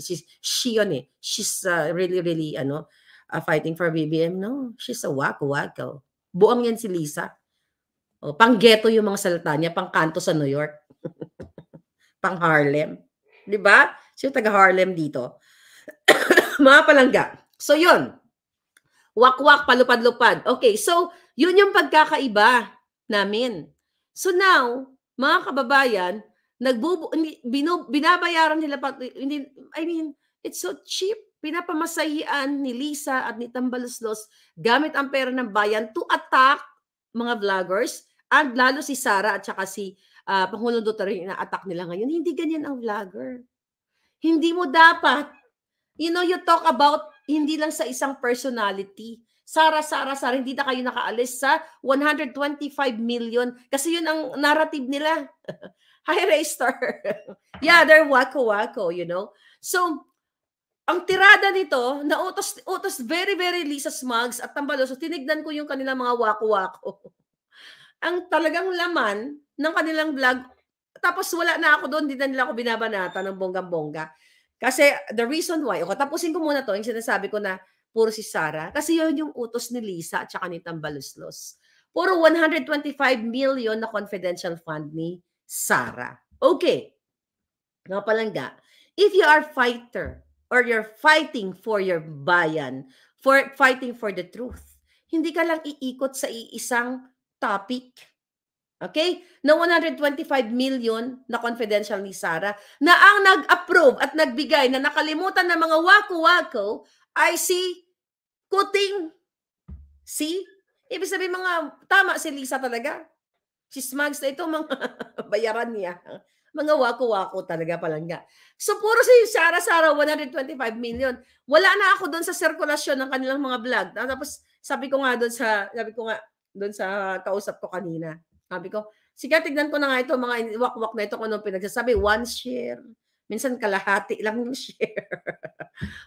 Speaker 1: She's she on it eh. She's uh, really really ano uh, fighting for BBM no. She's a wacko wako oh. Buang yan si Lisa. Oh, pang ghetto yung mga salita niya, pang kanto sa New York. [LAUGHS] pang Harlem. 'Di ba? Siya taga Harlem dito. [COUGHS] mga palangga. So 'yun. wak wak palupad-lupad. Okay, so 'yun yung pagkakaiba namin. So now, mga kababayan, Nagbubu binu- binabayaran nila pa, hindi, I mean, it's so cheap. Pinapamasahian ni Lisa at ni Tambaluslos gamit ang pera ng bayan to attack mga vloggers at lalo si Sara at saka si uh, Pangulong Duterte na attack nila ngayon. Hindi ganyan ang vlogger. Hindi mo dapat. You know, you talk about hindi lang sa isang personality. Sara, Sara, Sara, hindi na kayo nakaalis sa 125 million. Kasi yun ang narrative nila. [LAUGHS] Hi, Raystar. [LAUGHS] yeah, they're wacko-wacko, you know? So, ang tirada nito, na utos, utos very, very Lisa Smugs at Tambalo. So, tinignan ko yung kanilang mga wako-wako. [LAUGHS] ang talagang laman ng kanilang vlog, tapos wala na ako doon, hindi na nila ako binabanata ng bonggang-bongga. Kasi the reason why, o tapusin ko muna to, yung sinasabi ko na puro si Sara, kasi yun yung utos ni Lisa at saka ni Tambaluslos. Puro 125 million na confidential fund ni Sarah. Okay. Mga palangga, if you are fighter or you're fighting for your bayan, for fighting for the truth, hindi ka lang iikot sa iisang topic. Okay? Na 125 million na confidential ni Sarah na ang nag-approve at nagbigay na nakalimutan ng mga wako-wako ay si Kuting. See? Ibig sabihin mga tama si Lisa talaga. Si Smags na ito, mga [LAUGHS] bayaran niya. Mga wako-wako talaga palangga. So puro si Sarah Sarah, 125 million. Wala na ako doon sa sirkulasyon ng kanilang mga vlog. Ah, tapos sabi ko nga doon sa, sabi ko nga doon sa kausap ko kanina. Sabi ko, sige tignan ko na nga ito, mga wakwak na ito kung anong pinagsasabi. One share. Minsan kalahati lang yung [LAUGHS] share.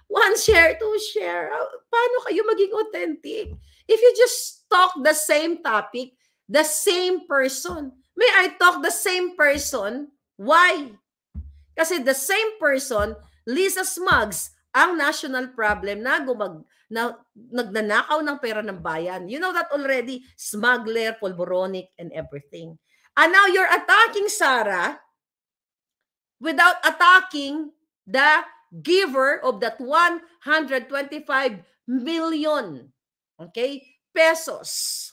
Speaker 1: One share, two share. Ah, paano kayo maging authentic? If you just talk the same topic, The same person. May I talk the same person? Why? Kasi the same person, Lisa Smugs, ang national problem na gumag na nagnanakaw ng pera ng bayan. You know that already, smuggler, polboronic, and everything. And now you're attacking Sarah without attacking the giver of that 125 million okay, pesos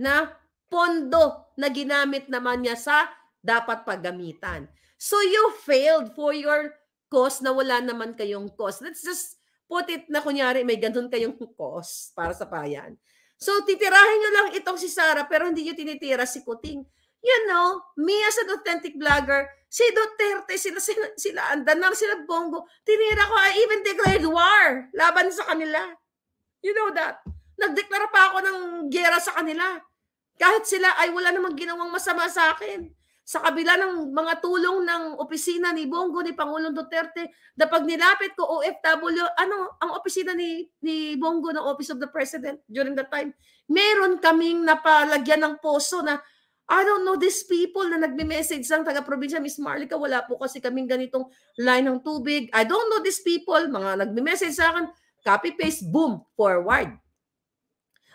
Speaker 1: na pondo na ginamit naman niya sa dapat paggamitan. So you failed for your cause na wala naman kayong cause. Let's just put it na kunyari may ganun kayong cause para sa payan. So titirahin nyo lang itong si Sarah pero hindi nyo tinitira si Kuting. You know, me as an authentic vlogger, si Duterte, sila, sila, sila Andanar, sila Bongo, tinira ko, I even declared war laban sa kanila. You know that. Nagdeklara pa ako ng gera sa kanila. Kahit sila ay wala namang ginawang masama sa akin. Sa kabila ng mga tulong ng opisina ni Bongo, ni Pangulong Duterte, na pag nilapit ko OFW, ano, ang opisina ni, ni Bongo ng Office of the President during that time, meron kaming napalagyan ng poso na I don't know these people na nagme-message ng taga-probinsya, Miss Marlica, wala po kasi kaming ganitong line ng tubig. I don't know these people, mga nagme-message sa akin, copy-paste, boom, forward.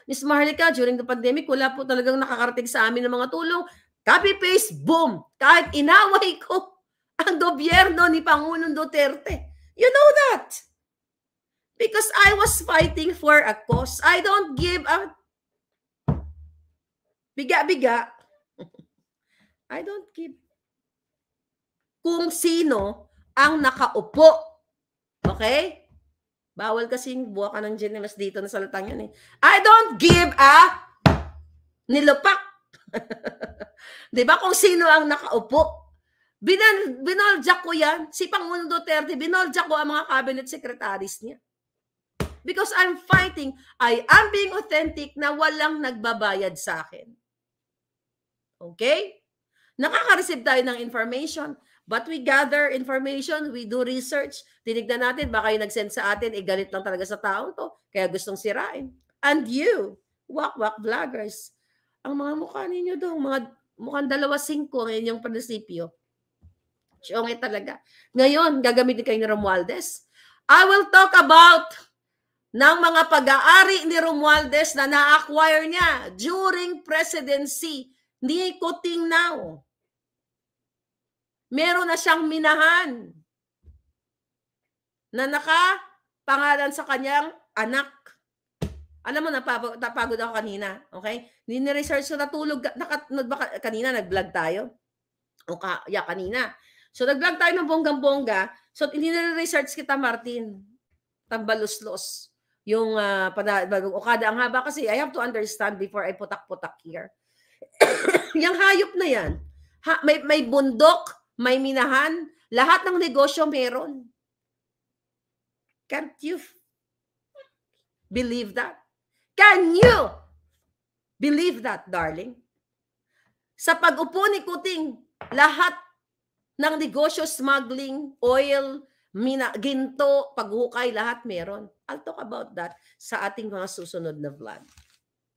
Speaker 1: Miss Marlica, during the pandemic, wala po talagang nakakarating sa amin ng mga tulong. Copy-paste, boom! Kahit inaway ko [LAUGHS] ang gobyerno ni Pangulong Duterte. You know that! Because I was fighting for a cause. I don't give a biga-biga. [LAUGHS] I don't give kung sino ang nakaupo. Okay? Bawal kasing buwa ka ng genius dito na salitang yun eh. I don't give a nilupak. [LAUGHS] 'Di ba kung sino ang nakaupo? Binal, binoljak ko yan. Si Pangulo Duterte, binoljak ko ang mga cabinet secretaries niya. Because I'm fighting, I am being authentic na walang nagbabayad sa akin. Okay? Nakaka-receive tayo ng information. But we gather information, we do research, tinignan natin, baka yung nag-send sa atin, eh galit lang talaga sa tao to, kaya gustong sirain. And you, wak-wak vloggers, ang mga mukha ninyo doon, mga mukhang dalawa singko ngayon yung prinsipyo. Siyonge talaga. Ngayon, gagamitin kayo ni Romualdez. I will talk about ng mga pag-aari ni Romualdez na na-acquire niya during presidency ni Kuting Now meron na siyang minahan na naka pangalan sa kanyang anak. Alam mo, napapagod, napagod ako kanina. Okay? Nini-research ko, natulog. Naka, naka, kanina, nag-vlog tayo. O ka, yeah, kanina. So, nag-vlog tayo ng bonggang-bongga. So, nini-research kita, Martin. Tambalos-los. Yung uh, ah, panabagong okada. Ang haba kasi, I have to understand before I putak-putak here. [COUGHS] yung hayop na yan. Ha, may, may bundok, may minahan, lahat ng negosyo meron. Can't you believe that? Can you believe that, darling? Sa pag-upo ni Kuting, lahat ng negosyo, smuggling, oil, mina, ginto, paghukay, lahat meron. I'll talk about that sa ating mga susunod na vlog.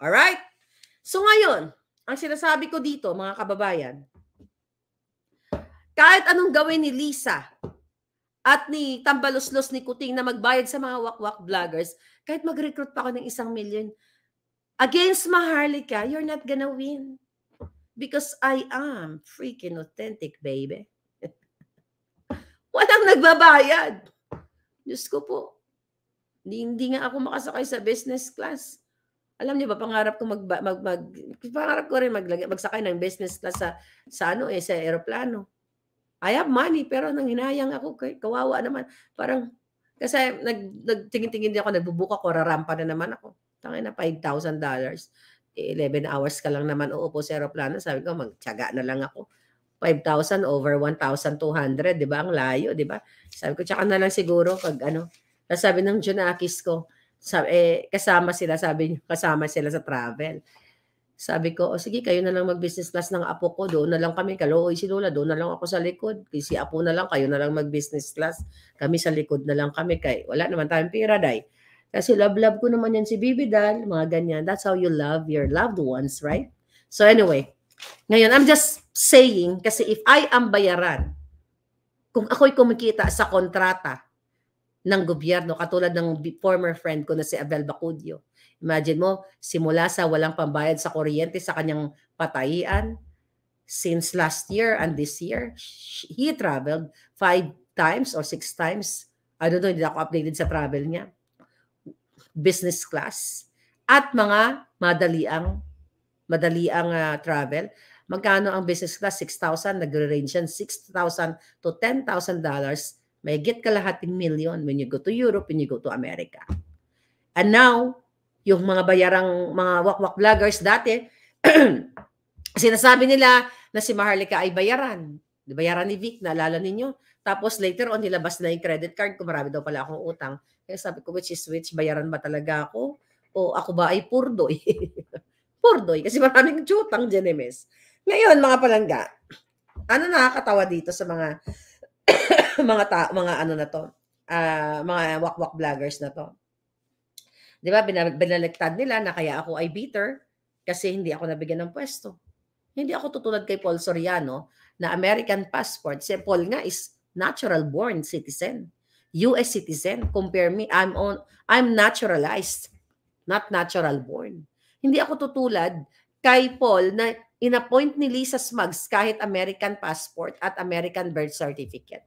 Speaker 1: Alright? So ngayon, ang sinasabi ko dito, mga kababayan, kahit anong gawin ni Lisa at ni Tambaloslos ni Kuting na magbayad sa mga wakwak vloggers, kahit mag-recruit pa ako ng isang million, against Maharlika, you're not gonna win. Because I am freaking authentic, baby. [LAUGHS] Walang nagbabayad. Diyos ko po. Hindi, hindi nga ako makasakay sa business class. Alam niyo ba, pangarap ko mag, mag, mag pangarap ko rin maglagay, magsakay ng business class sa, sa ano eh, sa aeroplano. I have money, pero nang hinayang ako, kawawa naman. Parang, kasi nag, nagtingin-tingin din ako, nagbubuka ko, rarampa na naman ako. Tangin na $5,000. 11 eh, hours ka lang naman uupo sa aeroplano. Sabi ko, magtyaga na lang ako. 5,000 over 1,200, di ba? Ang layo, di ba? Sabi ko, tsaka na lang siguro pag ano. Tapos sabi ng Junakis ko, sabi, eh, kasama sila, sabi kasama sila sa travel. Sabi ko, o sige, kayo na lang mag-business class ng apo ko. Doon na lang kami, kalooy si Lola, doon na lang ako sa likod. Si apo na lang, kayo na lang mag-business class. Kami sa likod na lang kami. Kay, wala naman tayong pira, day. Kasi love-love ko naman yan si Bibidal, mga ganyan. That's how you love your loved ones, right? So anyway, ngayon, I'm just saying, kasi if I am bayaran, kung ako'y kumikita sa kontrata ng gobyerno, katulad ng former friend ko na si Abel Bacudio, Imagine mo, simula sa walang pambayad sa kuryente sa kanyang patayian, since last year and this year, he traveled five times or six times. I don't know, hindi ako updated sa travel niya. Business class. At mga madali madaliang, madaliang uh, travel. Magkano ang business class? 6,000. Nagre-range yan. 6,000 to 10,000 dollars. May get kalahating million when you go to Europe, when you go to America. And now, yung mga bayarang mga wakwak vloggers dati, [CLEARS THROAT] sinasabi nila na si Maharlika ay bayaran. Di bayaran ni Vic, naalala ninyo? Tapos later on, nilabas na yung credit card ko. Marami daw pala akong utang. Kaya sabi ko, which is which, bayaran ba talaga ako? O ako ba ay purdoy? [LAUGHS] purdoy, kasi maraming jutang dyan eh, miss. Ngayon, mga palangga, ano nakakatawa dito sa mga [CLEARS THROAT] mga ta- mga ano na to, uh, mga wakwak vloggers na to. 'Di ba? Binaliktad nila na kaya ako ay bitter kasi hindi ako nabigyan ng pwesto. Hindi ako tutulad kay Paul Soriano na American passport. Si Paul nga is natural born citizen. US citizen. Compare me, I'm on I'm naturalized, not natural born. Hindi ako tutulad kay Paul na inappoint ni Lisa Smugs kahit American passport at American birth certificate.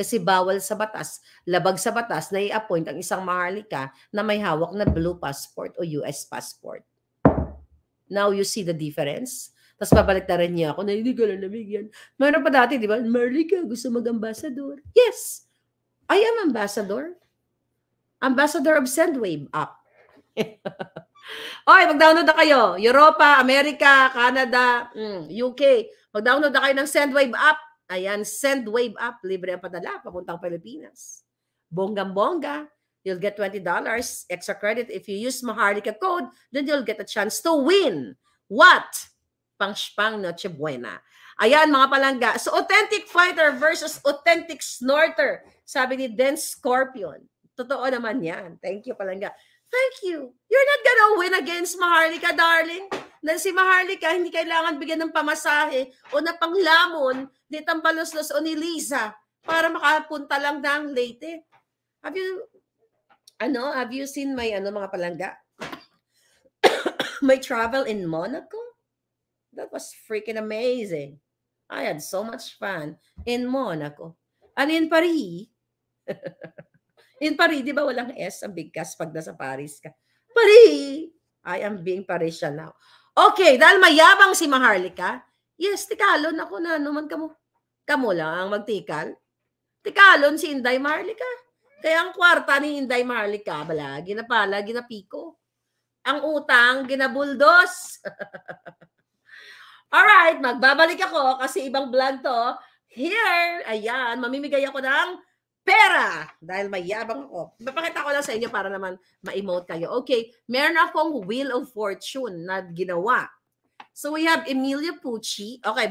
Speaker 1: Kasi bawal sa batas, labag sa batas na i-appoint ang isang maharlika na may hawak na blue passport o US passport. Now you see the difference? Tapos babalik na rin niya ako na hindi ko lang nabigyan. Meron pa dati, di ba? Maharlika, gusto mag-ambassador. Yes! I am ambassador. Ambassador of Sendwave app. [LAUGHS] Oy, mag-download na kayo. Europa, Amerika, Canada, mm, UK. Mag-download na kayo ng Sendwave app. Ayan, send wave up. Libre ang padala papuntang Pilipinas. Bonggang-bongga. you'll get $20 extra credit. If you use Maharlika code, then you'll get a chance to win. What? Pang-spang Noche Buena. Ayan mga palangga. So authentic fighter versus authentic snorter. Sabi ni Den Scorpion. Totoo naman yan. Thank you palangga. Thank you. You're not gonna win against Maharlika, darling. Na si Maharlika, hindi kailangan bigyan ng pamasahe o na panglamon ni los o ni Lisa para makapunta lang ng Leyte. Have you, ano, have you seen my, ano, mga palangga? [COUGHS] my travel in Monaco? That was freaking amazing. I had so much fun in Monaco. And in Paris, [LAUGHS] in Paris, di ba walang S ang bigkas pag nasa Paris ka? Paris! I am being Parisian now. Okay, dahil mayabang si Maharlika, yes, tikalo, ako na, naman ka mo. Kamo lang ang magtikal. Tikalon si Inday Marlica. Kaya ang kwarta ni Inday Marlica, bala, ginapala, ginapiko. Ang utang, ginabuldos. [LAUGHS] Alright, magbabalik ako kasi ibang vlog to. Here, ayan, mamimigay ako ng pera dahil mayabang ako. Papakita ko lang sa inyo para naman ma-emote kayo. Okay, meron akong Wheel of Fortune na ginawa So we have Emilia Pucci. Okay,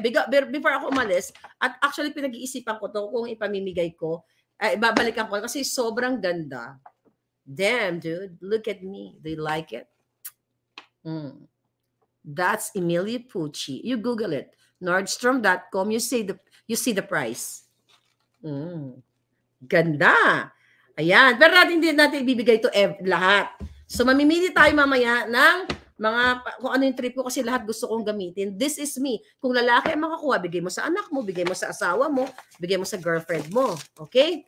Speaker 1: before ako umalis, at actually pinag-iisipan ko to kung ipamimigay ko. Ay, eh, babalikan ko kasi sobrang ganda. Damn, dude. Look at me. Do you like it? Mm. That's Emilia Pucci. You Google it. Nordstrom.com. You see the you see the price. Mm. Ganda. Ayan. Pero natin din natin ibibigay to ev lahat. So mamimili tayo mamaya ng mga kung ano yung trip ko kasi lahat gusto kong gamitin. This is me. Kung lalaki ang makakuha, bigay mo sa anak mo, bigay mo sa asawa mo, bigay mo sa girlfriend mo. Okay?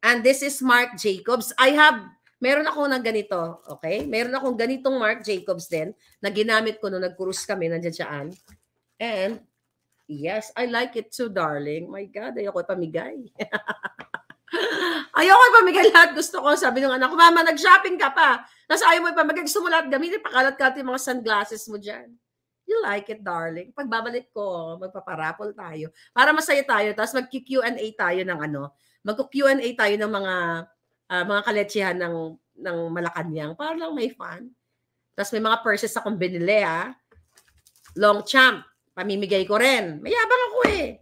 Speaker 1: And this is Mark Jacobs. I have, meron ako ng ganito. Okay? Meron akong ganitong Mark Jacobs din na ginamit ko nung nag-cruise kami, nandiyan siyaan. And, yes, I like it too, darling. My God, ayoko pamigay. [LAUGHS] Ayoko ipamigay lahat gusto ko. Sabi nung anak ko, mama, nag-shopping ka pa. Tapos ayaw mo ipamigay. Gusto mo lahat gamitin. Pakalat-kalat yung mga sunglasses mo dyan. You like it, darling. Pagbabalik ko, magpaparapol tayo. Para masaya tayo. Tapos mag-Q&A tayo ng ano. Mag-Q&A tayo ng mga uh, mga kaletsihan ng ng Malacanang. Para lang may fun. Tapos may mga purses akong binili, ah. Longchamp. Pamimigay ko rin. Mayabang ako eh.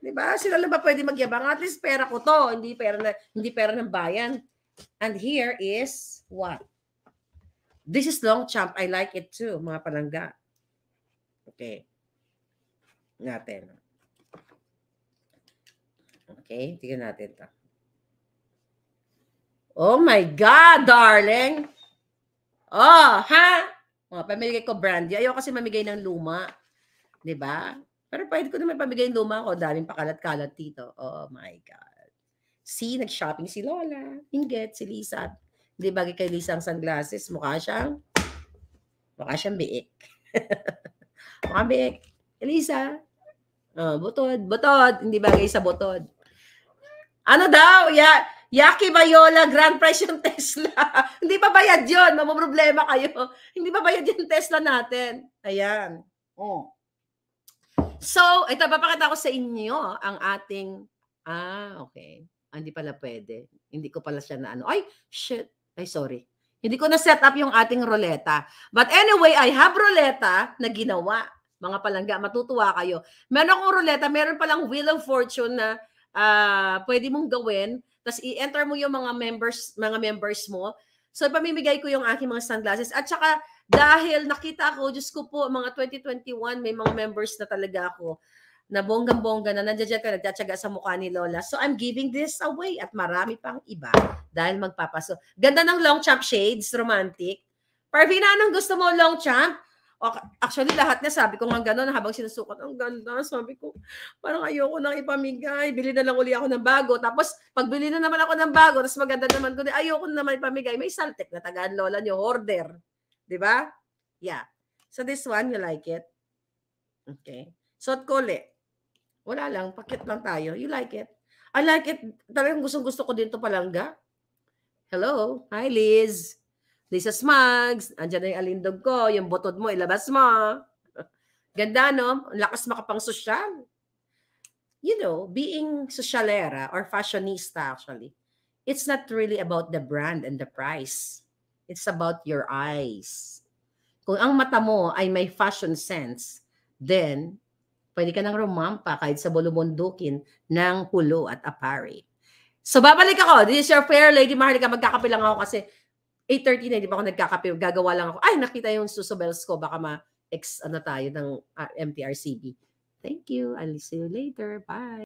Speaker 1: 'Di ba? Sila lang ba pwede magyabang? At least pera ko 'to, hindi pera na hindi pera ng bayan. And here is what? This is long champ. I like it too, mga palangga. Okay. Natin. Okay, tingnan natin 'to. Oh my God, darling! Oh, ha? Huh? Oh, pamigay ko brandy. Ayaw kasi mamigay ng luma. 'Di ba? Pero pwede ko naman pabigay yung luma ko. Daming pakalat-kalat dito. Oh my God. See, nag-shopping si Lola. Inget, si Lisa. Hindi bagay kay Lisa ang sunglasses. Mukha siyang, mukha siyang biik. [LAUGHS] mukha biik. Lisa. Oh, butod. Butod. Hindi bagay sa butod. Ano daw? Ya, Yaki Bayola, grand prize yung [LAUGHS] Tesla. Hindi pa bayad yun. Mamaproblema kayo. Hindi pa bayad yung Tesla natin. Ayan. Oh. So, ito, papakita ko sa inyo ang ating, ah, okay. Ah, hindi pala pwede. Hindi ko pala siya na ano. Ay, shit. Ay, sorry. Hindi ko na-set up yung ating ruleta. But anyway, I have ruleta na ginawa. Mga palangga, matutuwa kayo. Meron akong ruleta, meron palang Wheel of Fortune na uh, pwede mong gawin. Tapos i-enter mo yung mga members, mga members mo. So, pamimigay ko yung aking mga sunglasses. At saka, dahil nakita ko, Diyos ko po, mga 2021, may mga members na talaga ako na bonggang-bongga na nandiyan ka nagtatsaga sa mukha ni Lola. So I'm giving this away at marami pang iba dahil magpapaso. Ganda ng long champ shades, romantic. Parvina, anong gusto mo long champ? O, Actually, lahat na sabi ko nga gano'n habang sinusukot. Ang ganda, sabi ko, parang ayoko nang ipamigay. Bili na lang uli ako ng bago. Tapos, pagbili na naman ako ng bago, tapos maganda naman ko, ayoko naman ipamigay. May saltek na tagaan lola niyo, order. Di ba? Yeah. So this one, you like it? Okay. Shot ko ulit. Wala lang, pakit lang tayo. You like it? I like it. Talagang gustong-gusto ko dito to palangga. Hello? Hi, Liz. Lisa Smugs. Andiyan na yung alindog ko. Yung butod mo, ilabas mo. [LAUGHS] Ganda, no? Ang lakas makapang sosyal. You know, being socialera or fashionista actually, it's not really about the brand and the price. It's about your eyes. Kung ang mata mo ay may fashion sense, then pwede ka nang rumampa kahit sa bulubundukin ng hulo at apari. So babalik ako. This is your fair lady Maharlika. Magkakape lang ako kasi 8.30 na hindi pa ako nagkakape. Gagawa lang ako. Ay, nakita yung susubels ko. Baka ma-ex ano tayo ng ah, MTRCB. Thank you. I'll see you later. Bye.